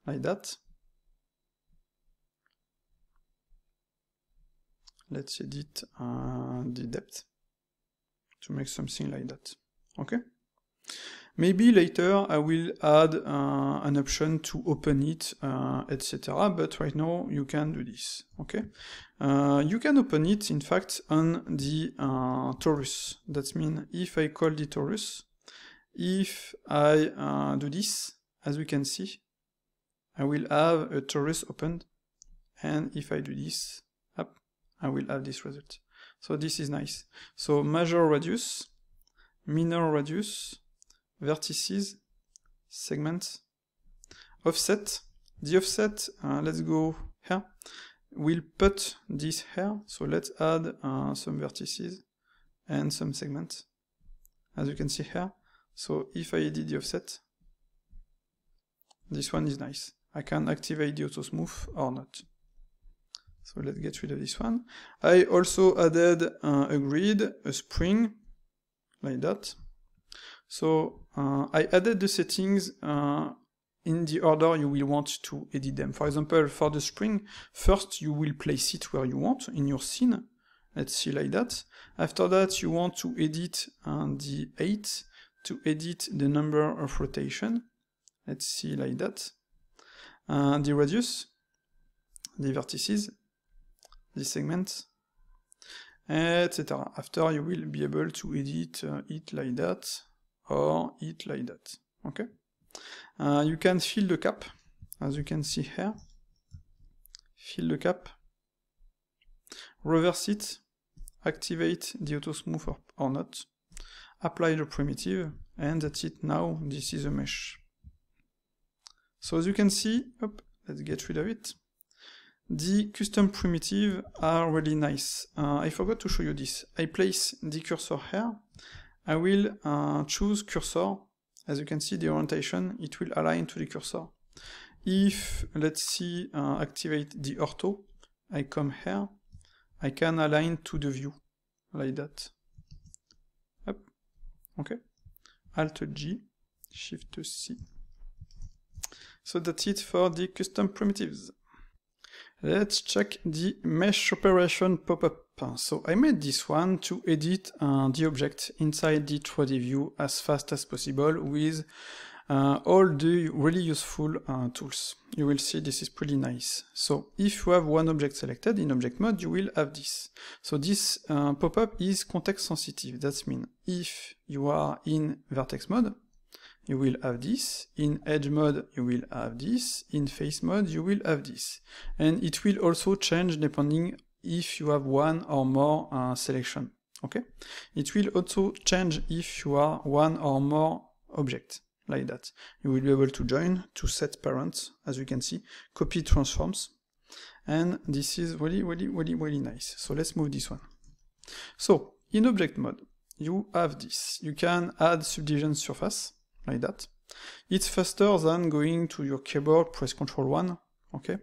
[SPEAKER 1] like that. Let's edit uh, the depth to make something like that. Okay. Maybe later I will add uh, an option to open it, uh, etc. But right now you can do this, okay? Uh, you can open it, in fact, on the uh, torus. That means if I call the torus, if I uh, do this, as we can see, I will have a torus opened and if I do this up, I will have this result. So this is nice. So major radius, minor radius, vertices, segments, offset. The offset, uh, let's go here. We'll put this here. So let's add uh, some vertices and some segments. As you can see here. So if I edit the offset, this one is nice. I can activate the auto smooth or not. So let's get rid of this one. I also added uh, a grid, a spring, like that. So uh, I added the settings uh, in the order you will want to edit them. For example, for the spring, first you will place it where you want in your scene. Let's see like that. After that, you want to edit uh, the 8 to edit the number of rotation. Let's see like that. and radius the vertices, the segments, etc. After you will be able to edit uh, it like that, or it like that. Okay? Uh, you can fill the cap, as you can see here. Fill the cap. Reverse it. Activate the auto smooth or not. Apply the primitive. And that's it now, this is a mesh. So as you can see, let's get rid of it. The custom primitive are really nice. Uh, I forgot to show you this. I place the cursor here. I will uh, choose cursor. As you can see, the orientation, it will align to the cursor. If, let's see, uh, activate the ortho, I come here, I can align to the view, like that. Up. Okay. Alt G, Shift C. So that's it for the custom primitives. Let's check the mesh operation pop-up. So I made this one to edit uh, the object inside the 3D view as fast as possible with uh, all the really useful uh, tools. You will see this is pretty nice. So if you have one object selected in object mode, you will have this. So this uh, pop-up is context sensitive. That means if you are in vertex mode, you will have this. In edge mode, you will have this. In face mode, you will have this. And it will also change depending if you have one or more uh, selection. Okay. It will also change if you are one or more objects like that. You will be able to join, to set parents, as you can see, copy transforms. And this is really, really, really, really nice. So let's move this one. So in object mode, you have this. You can add subdivision surface like that. It's faster than going to your keyboard, press Control 1, okay?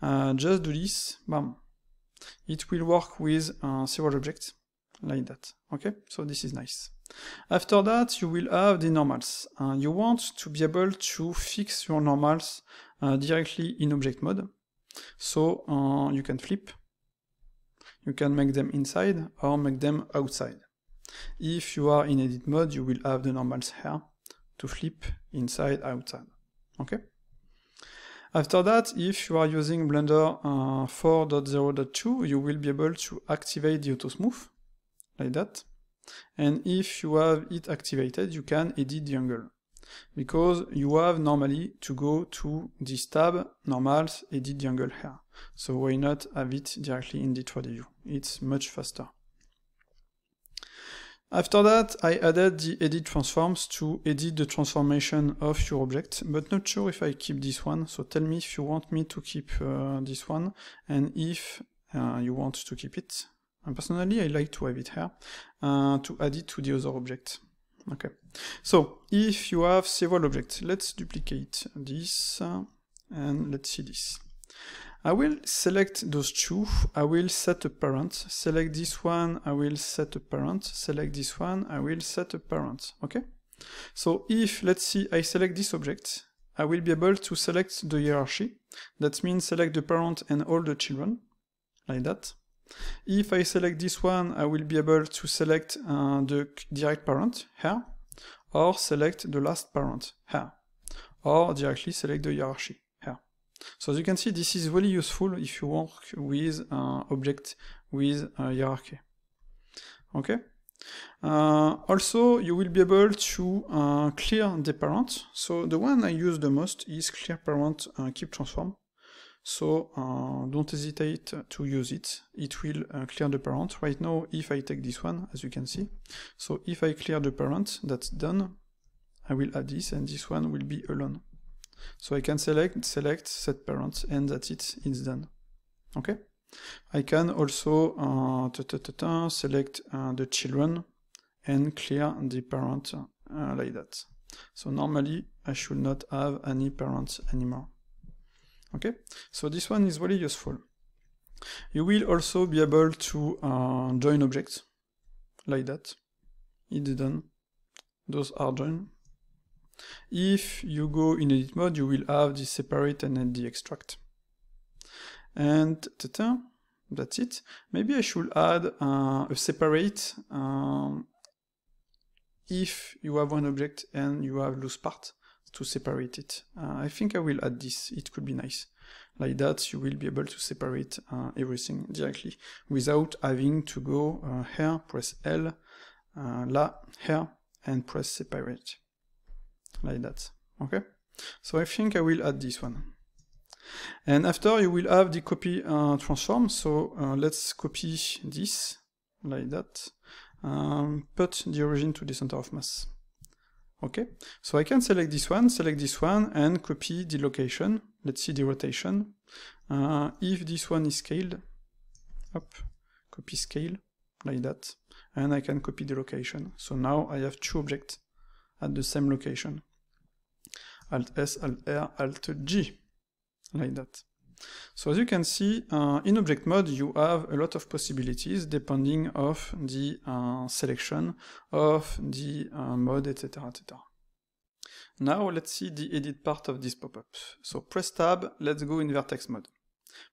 [SPEAKER 1] Uh, just do this, bam. It will work with uh, several objects, like that, okay? So this is nice. After that, you will have the normals. Uh, you want to be able to fix your normals uh, directly in object mode. So uh, you can flip, you can make them inside or make them outside. If you are in edit mode, you will have the normals here to flip inside, outside, okay? After that, if you are using Blender uh, 4.0.2, you will be able to activate the auto smooth like that. And if you have it activated, you can edit the angle because you have normally to go to this tab, normals, edit the angle here. So why not have it directly in the 3D view? It's much faster. After that, I added the edit transforms to edit the transformation of your object, but not sure if I keep this one, so tell me if you want me to keep uh, this one, and if uh, you want to keep it. And personally, I like to have it here, uh, to add it to the other object. Okay, so if you have several objects, let's duplicate this, uh, and let's see this. I will select those two. I will set a parent. Select this one. I will set a parent. Select this one. I will set a parent. Okay. So if, let's see, I select this object, I will be able to select the hierarchy. That means select the parent and all the children, like that. If I select this one, I will be able to select uh, the direct parent here, or select the last parent here, or directly select the hierarchy. So as you can see, this is really useful if you work with an object with a hierarchy. Okay. Uh, also, you will be able to uh, clear the parent. So the one I use the most is clear parent uh, keep transform. So uh, don't hesitate to use it. It will uh, clear the parent. Right now, if I take this one, as you can see, so if I clear the parent, that's done. I will add this and this one will be alone. So I can select, select, set parent, and that's it, it's done. Okay? I can also uh, ta -ta -ta select uh, the children and clear the parent uh, like that. So normally I should not have any parents anymore. Okay, so this one is really useful. You will also be able to uh, join objects like that. It's done. Those are joined. If you go in edit mode, you will have the separate and then the extract. And ta -ta, that's it. Maybe I should add uh, a separate um, if you have one object and you have loose part to separate it. Uh, I think I will add this, it could be nice. Like that you will be able to separate uh, everything directly without having to go uh, here, press L, uh, là, here and press separate like that okay so I think I will add this one and after you will have the copy uh, transform so uh, let's copy this like that um, put the origin to the center of mass okay so I can select this one select this one and copy the location let's see the rotation uh, if this one is scaled up copy scale like that and I can copy the location so now I have two objects at the same location. Alt S, Alt R, Alt G, like that. So as you can see, uh, in object mode, you have a lot of possibilities depending of the uh, selection of the uh, mode, etc., etc. Now let's see the edit part of this pop-up. So press tab, let's go in vertex mode.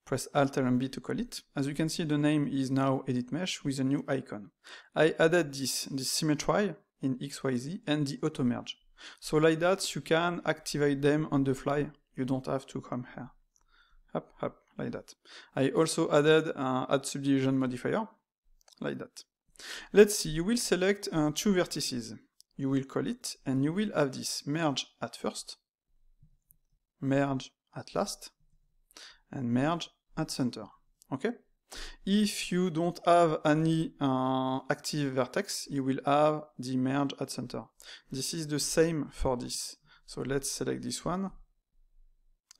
[SPEAKER 1] Press Alt and B to call it. As you can see, the name is now Edit Mesh with a new icon. I added this, this symmetry in XYZ and the auto merge. So like that, you can activate them on the fly. You don't have to come here. Hop, hop, like that. I also added a uh, add subdivision modifier, like that. Let's see, you will select uh, two vertices. You will call it, and you will have this merge at first, merge at last, and merge at center, okay? If you don't have any uh, active vertex, you will have the merge at center. This is the same for this. So let's select this one.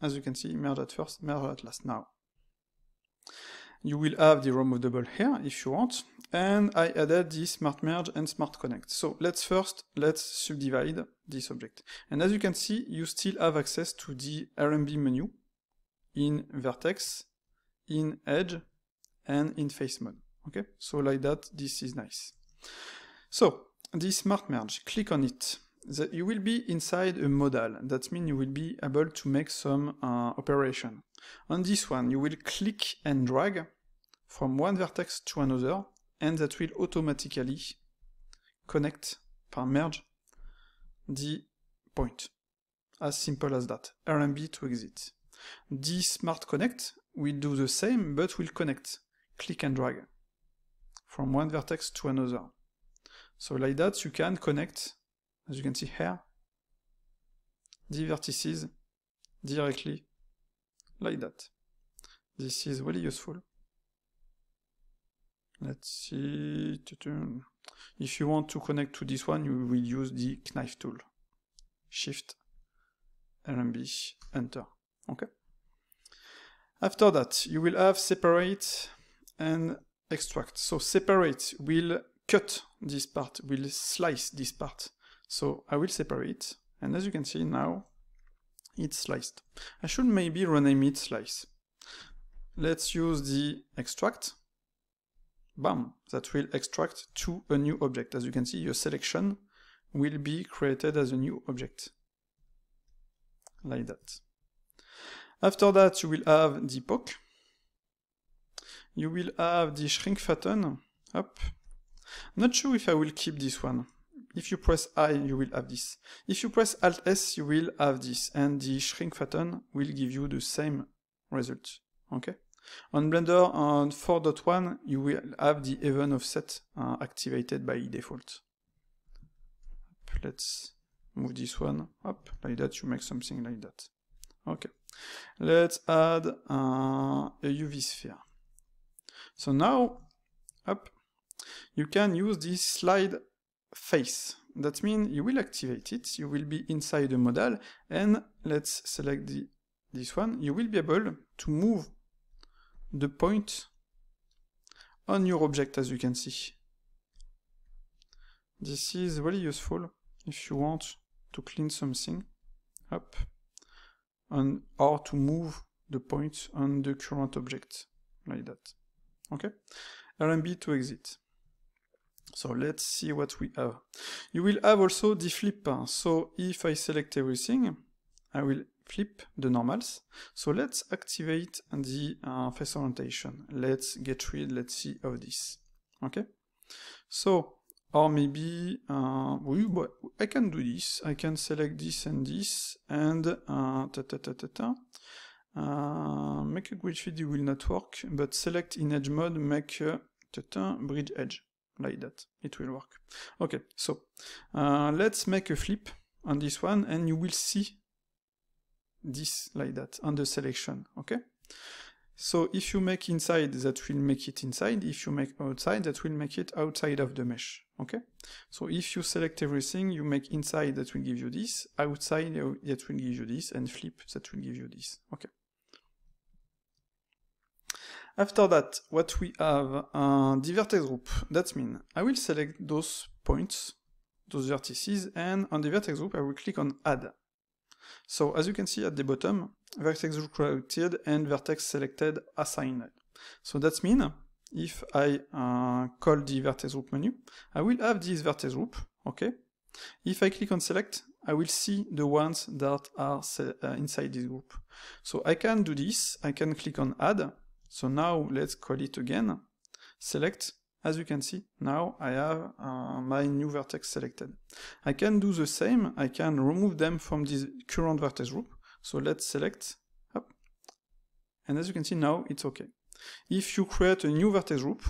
[SPEAKER 1] As you can see, merge at first, merge at last now. You will have the removable here if you want. And I added the smart merge and smart connect. So let's first, let's subdivide this object. And as you can see, you still have access to the RMB menu in vertex, in edge, and in face mode. Okay, so like that, this is nice. So, this smart merge, click on it. The, you will be inside a modal. That means you will be able to make some uh, operation. On this one, you will click and drag from one vertex to another, and that will automatically connect par merge the point. As simple as that. RMB to exit. This smart connect will do the same, but will connect click and drag from one vertex to another. So like that you can connect, as you can see here, the vertices directly like that. This is really useful. Let's see. If you want to connect to this one, you will use the knife tool. Shift, RMB, Enter. Okay. After that, you will have separate and extract. So separate will cut this part, will slice this part. So I will separate, and as you can see now, it's sliced. I should maybe rename it slice. Let's use the extract. Bam! That will extract to a new object. As you can see, your selection will be created as a new object. Like that. After that, you will have the poke you will have the shrink fatten. Up. Not sure if I will keep this one. If you press I, you will have this. If you press Alt S, you will have this. And the shrink fatten will give you the same result. Okay? On Blender on 4.1, you will have the even offset uh, activated by default. Let's move this one up like that. You make something like that. Okay. Let's add uh, a UV sphere. So now, up, you can use this slide face. That means you will activate it, you will be inside the modal, and let's select the, this one, you will be able to move the point on your object as you can see. This is really useful if you want to clean something up and or to move the point on the current object like that okay? RMB to exit. So let's see what we have. You will have also the flip. So if I select everything, I will flip the normals. So let's activate the uh, face orientation. Let's get rid, let's see of this. Okay? So, or maybe, uh, we, I can do this. I can select this and this and uh, ta ta ta ta ta. Euh, make a grid feed, you will not work, but select in edge mode, make a bridge edge, like that. It will work. Okay, so uh, let's make a flip on this one, and you will see this like that on the selection, okay? So if you make inside, that will make it inside. If you make outside, that will make it outside of the mesh, okay? So if you select everything, you make inside, that will give you this, outside, that will give you this, and flip, that will give you this, okay? After that, what we have a vertex group. That means I will select those points, those vertices, and on the vertex group I will click on add. So as you can see at the bottom, vertex group created and vertex selected assigned. So that means if I uh, call the vertex group menu, I will have this vertex group, okay? If I click on select, I will see the ones that are uh, inside this group. So I can do this, I can click on add, so now let's call it again. Select. As you can see, now I have uh, my new vertex selected. I can do the same. I can remove them from this current vertex group. So let's select. Up. And as you can see, now it's okay. If you create a new vertex group,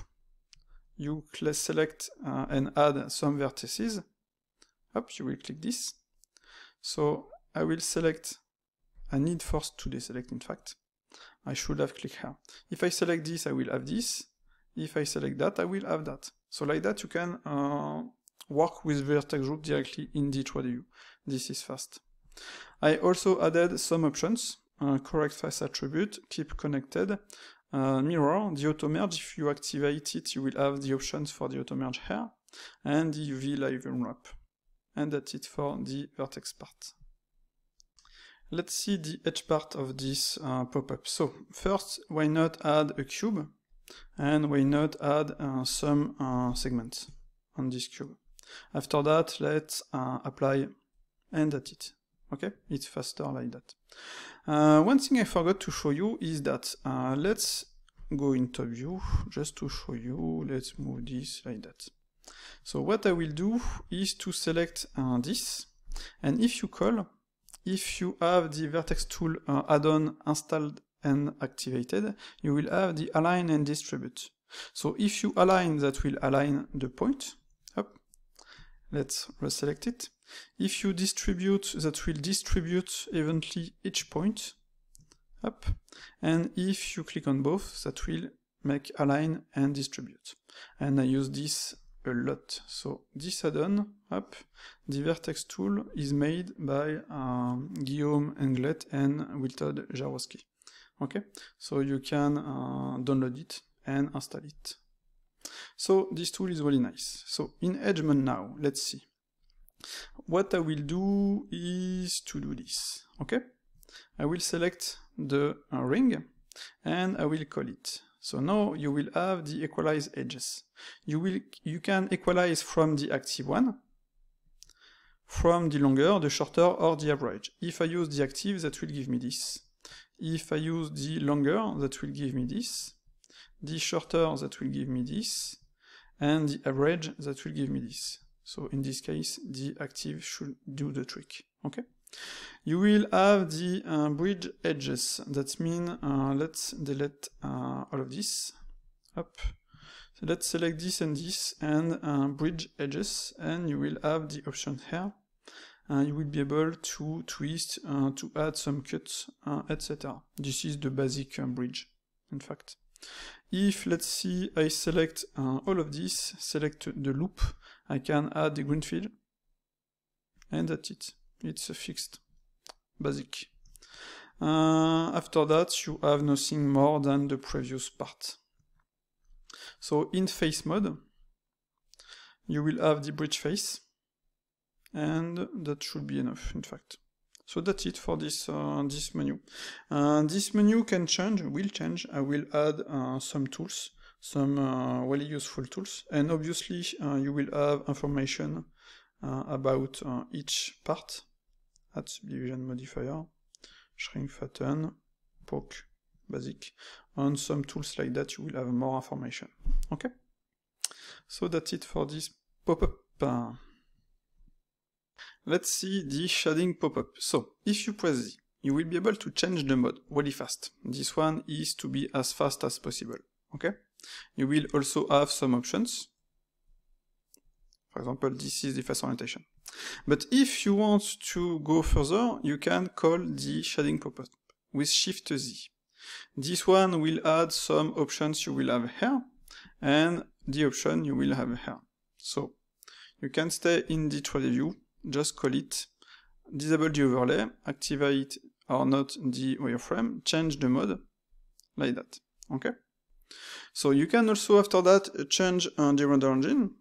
[SPEAKER 1] you select uh, and add some vertices. Up, you will click this. So I will select, I need first to deselect in fact. I should have clicked here. If I select this, I will have this. If I select that, I will have that. So like that, you can uh, work with vertex group directly in the 3 du This is fast. I also added some options, uh, correct face attribute, keep connected, uh, mirror, the auto merge, if you activate it, you will have the options for the auto merge here, and the UV live unwrap. And that's it for the vertex part. Let's see the edge part of this uh, pop-up. So first, why not add a cube and why not add uh, some uh, segments on this cube. After that, let's uh, apply and at it. Okay, it's faster like that. Uh, one thing I forgot to show you is that uh, let's go in top view just to show you. Let's move this like that. So what I will do is to select this and if you call if you have the vertex tool uh, add-on installed and activated, you will have the align and distribute. So if you align, that will align the point. Up. Let's reselect it. If you distribute, that will distribute evenly each point. Up. And if you click on both, that will make align and distribute. And I use this a lot. So this add-on, up, the vertex tool is made by um, Guillaume Englet and Wilton Jaworski. Okay, so you can uh, download it and install it. So this tool is really nice. So in Edgemon now, let's see. What I will do is to do this, okay? I will select the uh, ring and I will call it so now you will have the equalize edges. You will you can equalize from the active one, from the longer, the shorter, or the average. If I use the active, that will give me this. If I use the longer, that will give me this. The shorter, that will give me this. And the average, that will give me this. So in this case, the active should do the trick. Okay? You will have the uh, bridge edges. That means uh, let's delete uh, all of this. Up. So let's select this and this and uh, bridge edges and you will have the option here. Uh, you will be able to twist, uh, to add some cuts, uh, etc. This is the basic bridge, in fact. If, let's see, I select all of this, select the loop, I can add the green field, and that's it it's a fixed basic uh, after that you have nothing more than the previous part so in face mode you will have the bridge face and that should be enough in fact so that's it for this uh, this menu uh, this menu can change will change i will add uh, some tools some uh, really useful tools and obviously uh, you will have information about each part add subdivision modifier, shrink fatten, poke, basic. On some tools like that, you will have more information. Okay? So that's it for this pop-up. Let's see the shading pop-up. So, if you press Z, you will be able to change the mode really fast. This one is to be as fast as possible. Okay? You will also have some options. For example, this is the face orientation. But if you want to go further, you can call the shading pop-up with Shift Z. This one will add some options you will have here and the option you will have here. So you can stay in the 3D view, just call it, disable the overlay, activate or not the wireframe, change the mode, like that, okay? So you can also after that change uh, the render engine,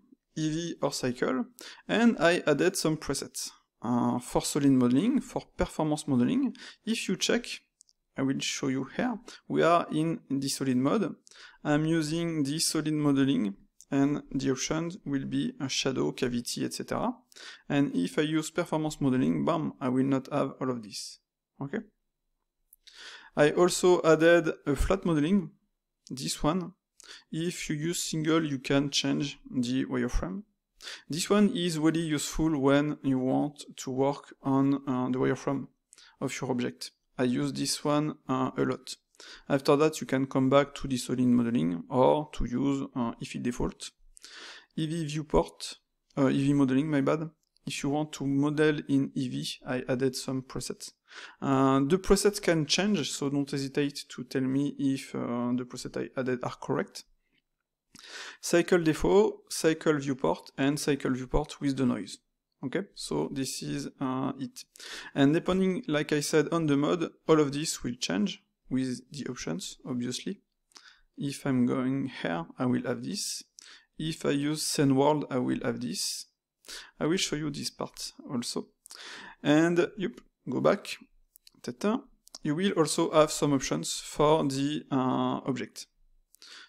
[SPEAKER 1] EV or cycle, and I added some presets uh, for solid modeling, for performance modeling. If you check, I will show you here, we are in the solid mode. I'm using the solid modeling and the options will be a shadow, cavity, etc. And if I use performance modeling, bam, I will not have all of this. Okay. I also added a flat modeling, this one, if you use single, you can change the wireframe. This one is really useful when you want to work on uh, the wireframe of your object. I use this one uh, a lot. After that, you can come back to the solid modeling or to use uh, EFI default. EV viewport, uh, EV modeling, my bad. If you want to model in EV, I added some presets. Uh, the presets can change, so don't hesitate to tell me if uh, the presets I added are correct. Cycle default, cycle viewport, and cycle viewport with the noise. Okay, so this is uh, it. And depending, like I said, on the mode, all of this will change with the options, obviously. If I'm going here, I will have this. If I use send world, I will have this. I will show you this part also. And yep, go back, theta, you will also have some options for the uh, object.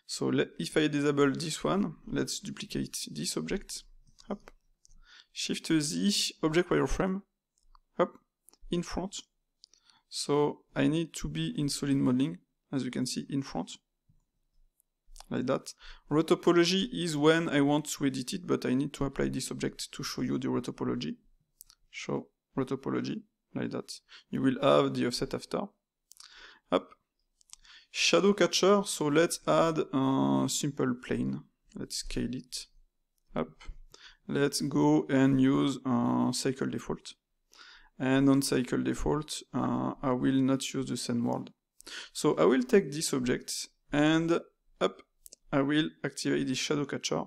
[SPEAKER 1] So if I disable this one, let's duplicate this object. Up. Shift the object wireframe up in front. So I need to be in solid modeling, as you can see in front. Like that. Rotopology is when I want to edit it, but I need to apply this object to show you the rotopology. Show rotopology like that. You will have the offset after. Up. Shadow catcher, so let's add a simple plane. Let's scale it up. Let's go and use a uh, cycle default. And on cycle default, uh, I will not use the same world. So I will take this object and up, I will activate the shadow catcher.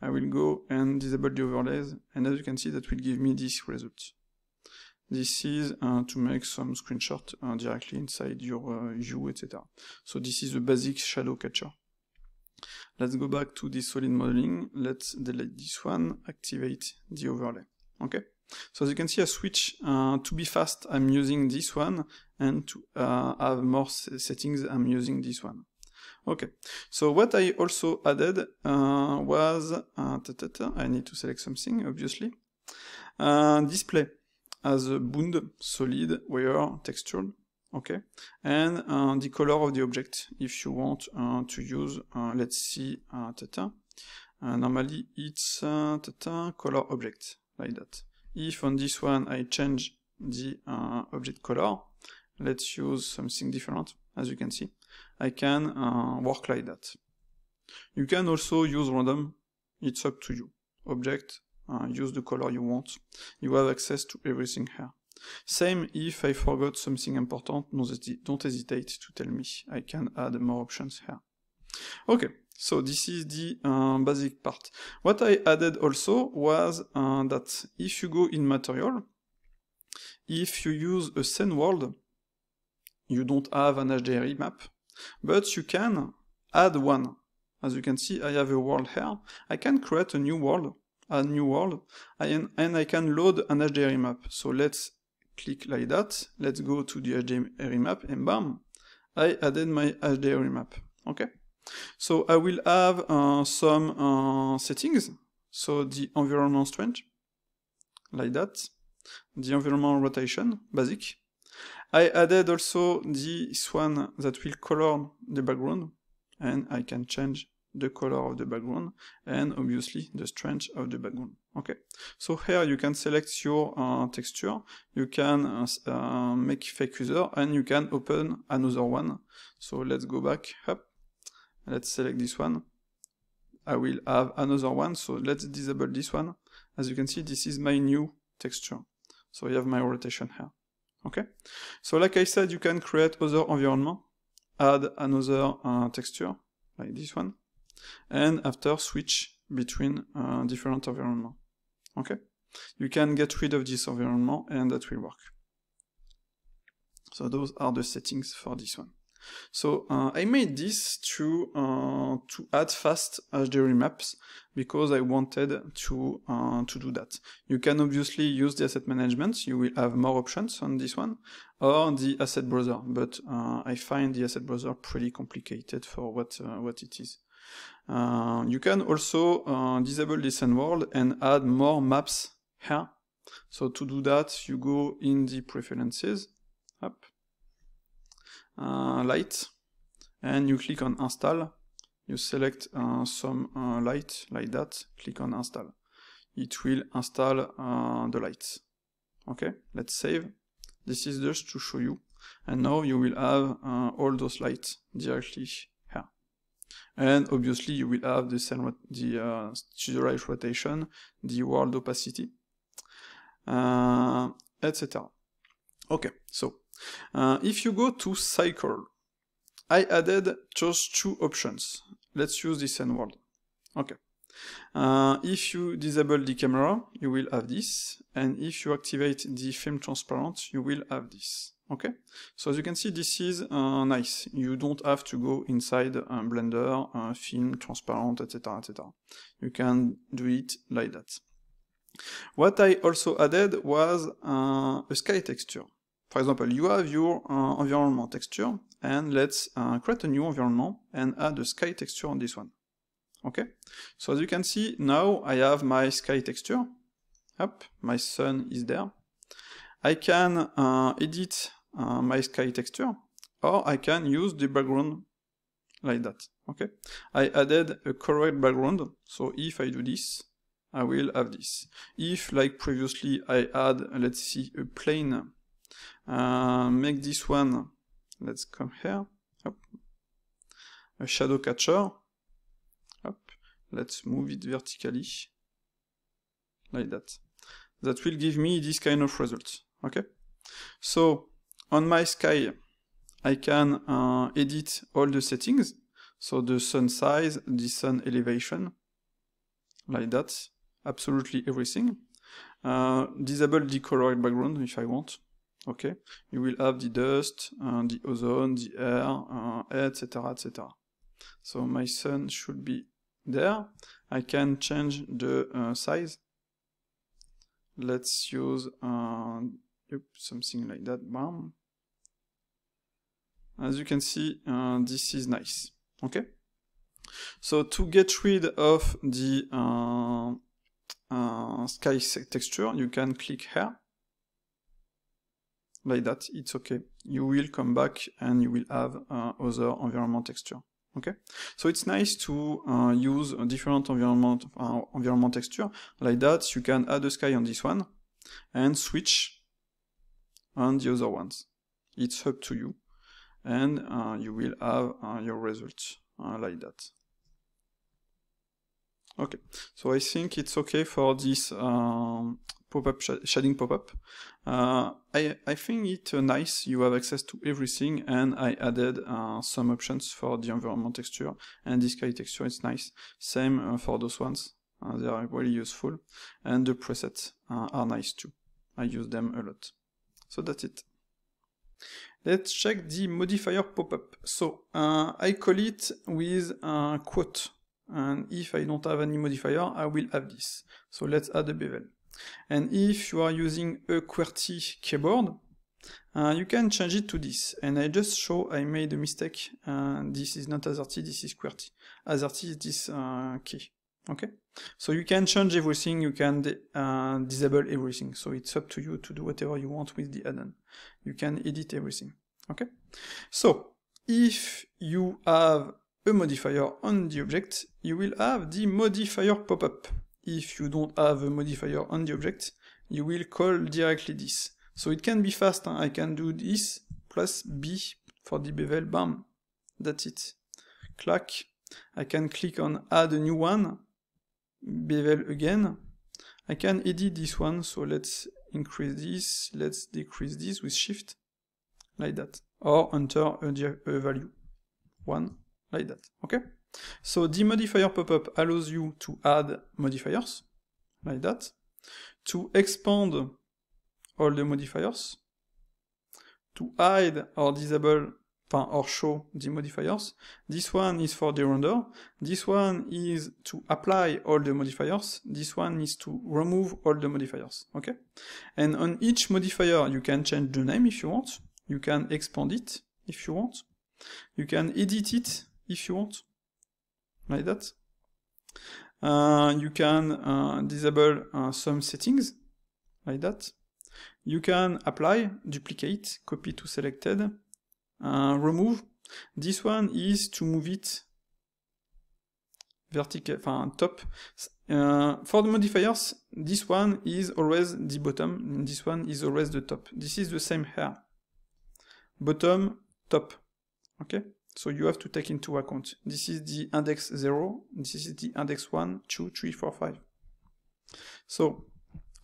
[SPEAKER 1] I will go and disable the overlays and as you can see that will give me this result. This is uh, to make some screenshot uh, directly inside your uh, view, etc. So this is the basic shadow catcher. Let's go back to the solid modeling. Let's delete this one, activate the overlay. Okay. So as you can see, I switch uh, to be fast. I'm using this one, and to uh, have more settings, I'm using this one. Okay. So what I also added uh, was uh, ta -ta -ta, I need to select something, obviously. Uh, display as a bound, solid, wire, textured, okay? And uh, the color of the object, if you want uh, to use, uh, let's see, uh, theta. Uh, normally it's uh, tata color object, like that. If on this one I change the object color, let's use something different, as you can see. I can work like that. You can also use random, it's up to you. Object, uh, use the color you want. You have access to everything here. Same if I forgot something important, don't hesitate to tell me. I can add more options here. Okay, so this is the um, basic part. What I added also was uh, that if you go in material, if you use a scene world, you don't have an HDRI map, but you can add one. As you can see, I have a world here. I can create a new world a new world and, and I can load an HDRE map. So let's click like that. Let's go to the HDRE map and bam, I added my HDRE map. Okay. So I will have uh, some uh, settings. So the environment strength, like that. The environment rotation, basic. I added also this one that will color the background and I can change the color of the background and obviously the strength of the background okay so here you can select your uh, texture you can uh, uh, make fake user and you can open another one so let's go back up let's select this one I will have another one so let's disable this one as you can see this is my new texture so I have my rotation here okay so like I said you can create other environment add another uh, texture like this one and after switch between uh, different environment. Okay, you can get rid of this environment and that will work. So those are the settings for this one. So uh, I made this to uh, to add fast HDR maps because I wanted to uh, to do that. You can obviously use the asset management. You will have more options on this one or the asset browser. But uh, I find the asset browser pretty complicated for what uh, what it is. Uh, you can also uh, disable this world and add more maps here. So to do that, you go in the preferences, up, uh, light, and you click on install. You select uh, some uh, light like that, click on install. It will install uh, the lights. Okay, let's save. This is just to show you. And now you will have all those lights directly and obviously you will have the same the uh, rotation, the world opacity, uh, etc. Okay, so uh, if you go to cycle, I added just two options. Let's use this and world. Okay. Uh, if you disable the camera, you will have this, and if you activate the film transparent, you will have this. Okay, so as you can see, this is uh, nice. You don't have to go inside a Blender, a film, transparent, etc, etc. You can do it like that. What I also added was uh, a sky texture. For example, you have your uh, environment texture, and let's uh, create a new environment and add a sky texture on this one. Okay, so as you can see, now I have my sky texture. Up, my sun is there. I can uh, edit uh, my sky texture, or I can use the background like that, okay? I added a correct background, so if I do this, I will have this. If, like previously, I add, let's see, a plane, uh, make this one, let's come here, a shadow catcher, up, let's move it vertically, like that. That will give me this kind of result, okay? So, on my sky, I can uh, edit all the settings. So the sun size, the sun elevation, like that, absolutely everything. Uh, disable the colored background if I want. Okay, you will have the dust, uh, the ozone, the air, etc, uh, etc. So my sun should be there. I can change the uh, size. Let's use uh, something like that. Bam. As you can see, uh, this is nice, okay? So to get rid of the uh, uh, sky texture, you can click here, like that, it's okay. You will come back and you will have uh, other environment texture. Okay, so it's nice to uh, use a different environment uh, environment texture like that. You can add a sky on this one and switch on the other ones. It's up to you and uh, you will have uh, your results uh, like that. Okay, so I think it's okay for this um, pop-up sh shading pop-up. Uh, I, I think it's uh, nice you have access to everything and I added uh, some options for the environment texture and this sky texture is nice. Same for those ones, they are really useful and the presets are nice too. I use them a lot. So that's it. Let's check the modifier pop-up. So uh, I call it with a quote. And if I don't have any modifier, I will have this. So let's add a bevel. And if you are using a QWERTY keyboard, uh, you can change it to this. And I just show I made a mistake. Uh, this is not AZERTY, this is QWERTY. AZERTY is this uh, key. Okay? So you can change everything, you can uh, disable everything. So it's up to you to do whatever you want with the add-on you can edit everything okay so if you have a modifier on the object you will have the modifier pop-up if you don't have a modifier on the object you will call directly this so it can be fast I can do this plus B for the bevel bam that's it clack I can click on add a new one bevel again I can edit this one so let's increase this, let's decrease this with shift, like that, or enter a, a value, one, like that, okay? So the modifier pop-up allows you to add modifiers, like that, to expand all the modifiers, to hide or disable or show the modifiers. This one is for the render. This one is to apply all the modifiers. This one is to remove all the modifiers. Okay? And on each modifier, you can change the name if you want. You can expand it if you want. You can edit it if you want. Like that. Uh, you can uh, disable uh, some settings. Like that. You can apply, duplicate, copy to selected, uh, remove. This one is to move it vertical, enfin, top. Uh, for the modifiers, this one is always the bottom, and this one is always the top. This is the same here. Bottom, top. Okay? So you have to take into account. This is the index 0, this is the index 1, 2, 3, 4, 5. So,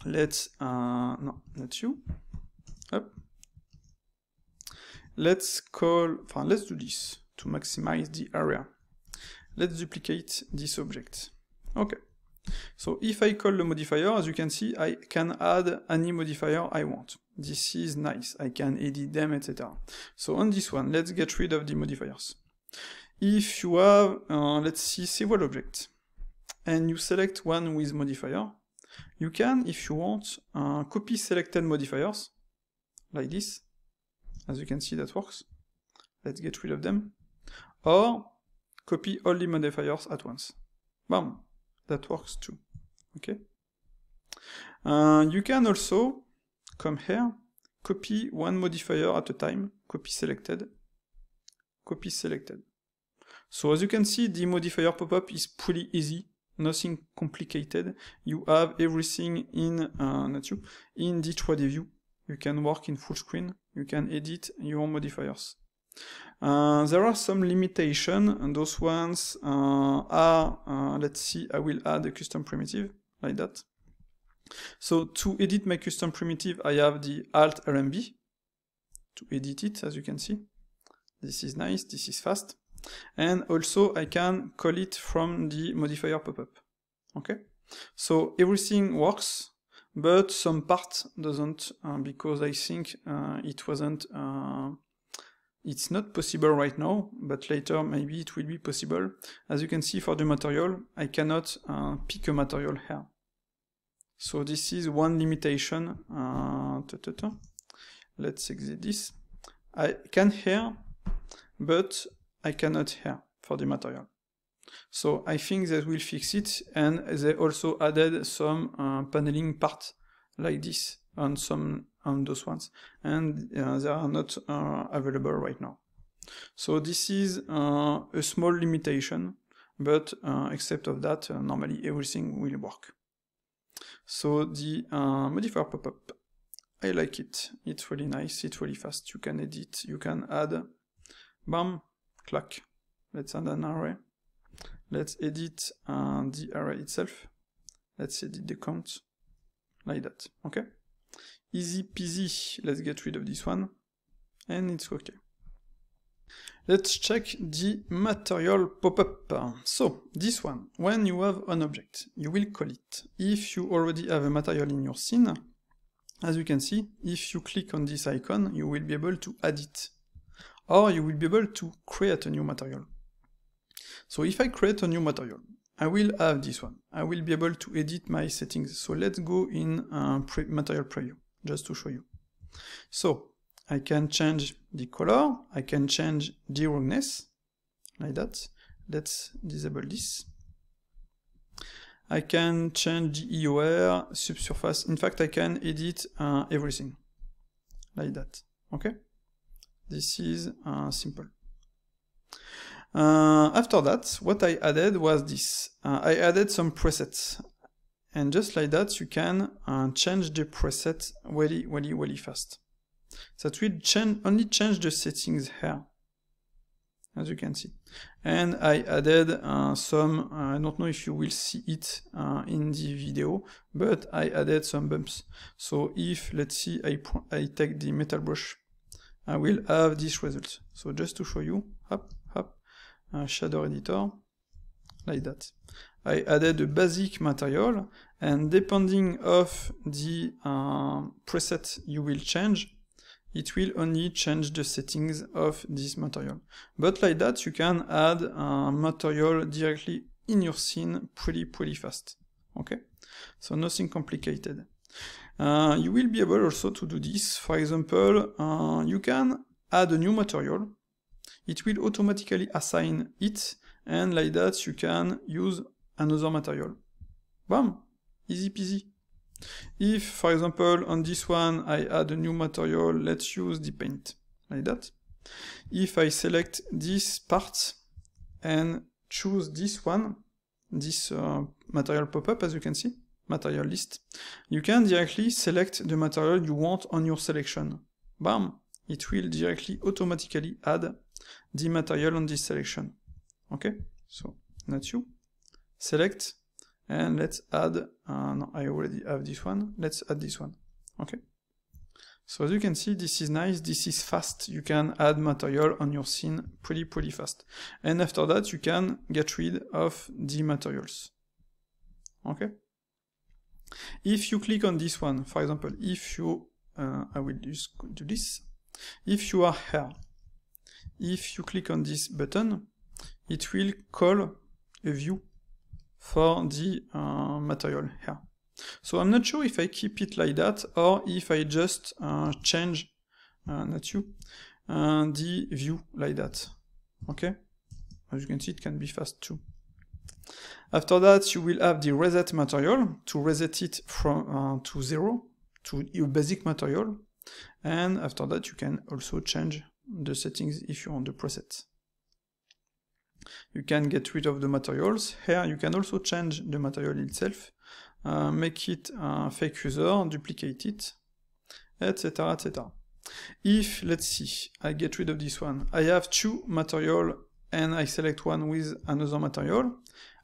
[SPEAKER 1] let's, uh, no, not you. Let's call, fine, let's do this to maximize the area. Let's duplicate this object. Okay. So if I call the modifier, as you can see, I can add any modifier I want. This is nice. I can edit them, etc. So on this one, let's get rid of the modifiers. If you have, uh, let's see, several objects, and you select one with modifier, you can, if you want, uh, copy selected modifiers, like this, as you can see, that works. Let's get rid of them. Or copy all the modifiers at once. Bam! That works too. Okay? Uh, you can also come here, copy one modifier at a time, copy selected, copy selected. So as you can see, the modifier pop-up is pretty easy, nothing complicated. You have everything in, uh, not you, in the 3D view you can work in full screen, you can edit your modifiers. Uh, there are some limitation and those ones uh, are, uh, let's see, I will add a custom primitive like that. So to edit my custom primitive, I have the alt RMB to edit it, as you can see. This is nice, this is fast. And also I can call it from the modifier pop-up. Okay, so everything works but some part doesn't uh, because I think uh, it wasn't uh, it's not possible right now but later maybe it will be possible as you can see for the material I cannot uh, pick a material here so this is one limitation uh, ta -ta -ta. let's exit this I can here but I cannot here for the material so I think that will fix it. And they also added some uh, paneling part like this on some on those ones. And uh, they are not uh, available right now. So this is uh, a small limitation, but uh, except of that, uh, normally everything will work. So the modifier pop-up, I like it. It's really nice, it's really fast. You can edit, you can add, bam, clack. Let's add an array. Let's edit uh, the array itself. Let's edit the count like that. Okay. Easy peasy. Let's get rid of this one. And it's okay. Let's check the material pop-up. So, this one, when you have an object, you will call it. If you already have a material in your scene, as you can see, if you click on this icon, you will be able to add it. Or you will be able to create a new material. So if I create a new material, I will have this one. I will be able to edit my settings. So let's go in uh, pre material preview, just to show you. So I can change the color, I can change the roughness, like that. Let's disable this. I can change the EOR, subsurface. In fact, I can edit uh, everything like that. Okay. This is uh, simple. Uh, after that, what I added was this. Uh, I added some presets. And just like that, you can uh, change the preset really, really, really fast. That will change, only change the settings here, as you can see. And I added uh, some, uh, I don't know if you will see it uh, in the video, but I added some bumps. So if, let's see, I, I take the metal brush, I will have this result. So just to show you, up, un shader editor like that. I added a basic material and depending of the uh, preset you will change, it will only change the settings of this material. But like that, you can add a uh, material directly in your scene pretty, pretty fast. Okay? So nothing complicated. Uh, you will be able also to do this. For example, uh, you can add a new material it will automatically assign it, and like that you can use another material. Bam! Easy peasy. If, for example, on this one I add a new material, let's use the paint, like that. If I select this part and choose this one, this uh, material pop-up as you can see, material list, you can directly select the material you want on your selection. Bam! It will directly automatically add the material on this selection. Okay, so not you. Select and let's add, and uh, no, I already have this one, let's add this one. Okay. So as you can see, this is nice, this is fast. You can add material on your scene pretty, pretty fast. And after that, you can get rid of the materials. Okay. If you click on this one, for example, if you, uh, I will just do this. If you are here if you click on this button, it will call a view for the uh, material here. So I'm not sure if I keep it like that or if I just uh, change, uh, not you, uh, the view like that. Okay? As you can see, it can be fast too. After that, you will have the reset material to reset it from uh, to zero to your basic material. And after that, you can also change the settings if you want the preset. You can get rid of the materials. Here you can also change the material itself, uh, make it a fake user, duplicate it, etc. etc. If, let's see, I get rid of this one, I have two material and I select one with another material,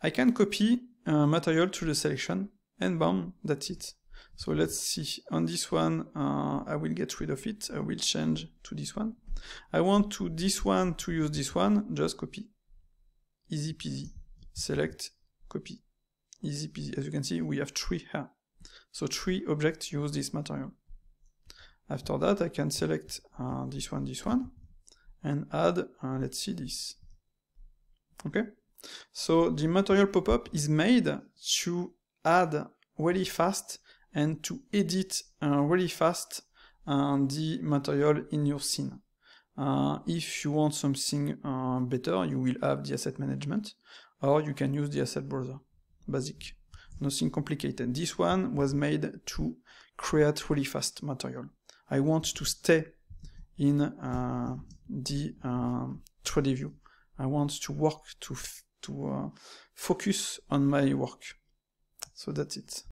[SPEAKER 1] I can copy uh, material to the selection and bam, that's it. So let's see, on this one, uh, I will get rid of it, I will change to this one. I want to this one to use this one, just copy. Easy peasy. Select, copy. Easy peasy. As you can see, we have three here. So three objects use this material. After that, I can select uh, this one, this one, and add, uh, let's see this. Okay? So the material pop-up is made to add really fast and to edit uh, really fast uh, the material in your scene. Uh, if you want something better, you will have the asset management, or you can use the asset browser, basic. Nothing complicated. This one was made to create really fast material. I want to stay in uh, the um, 3D view. I want to work to to uh, focus on my work. So that's it.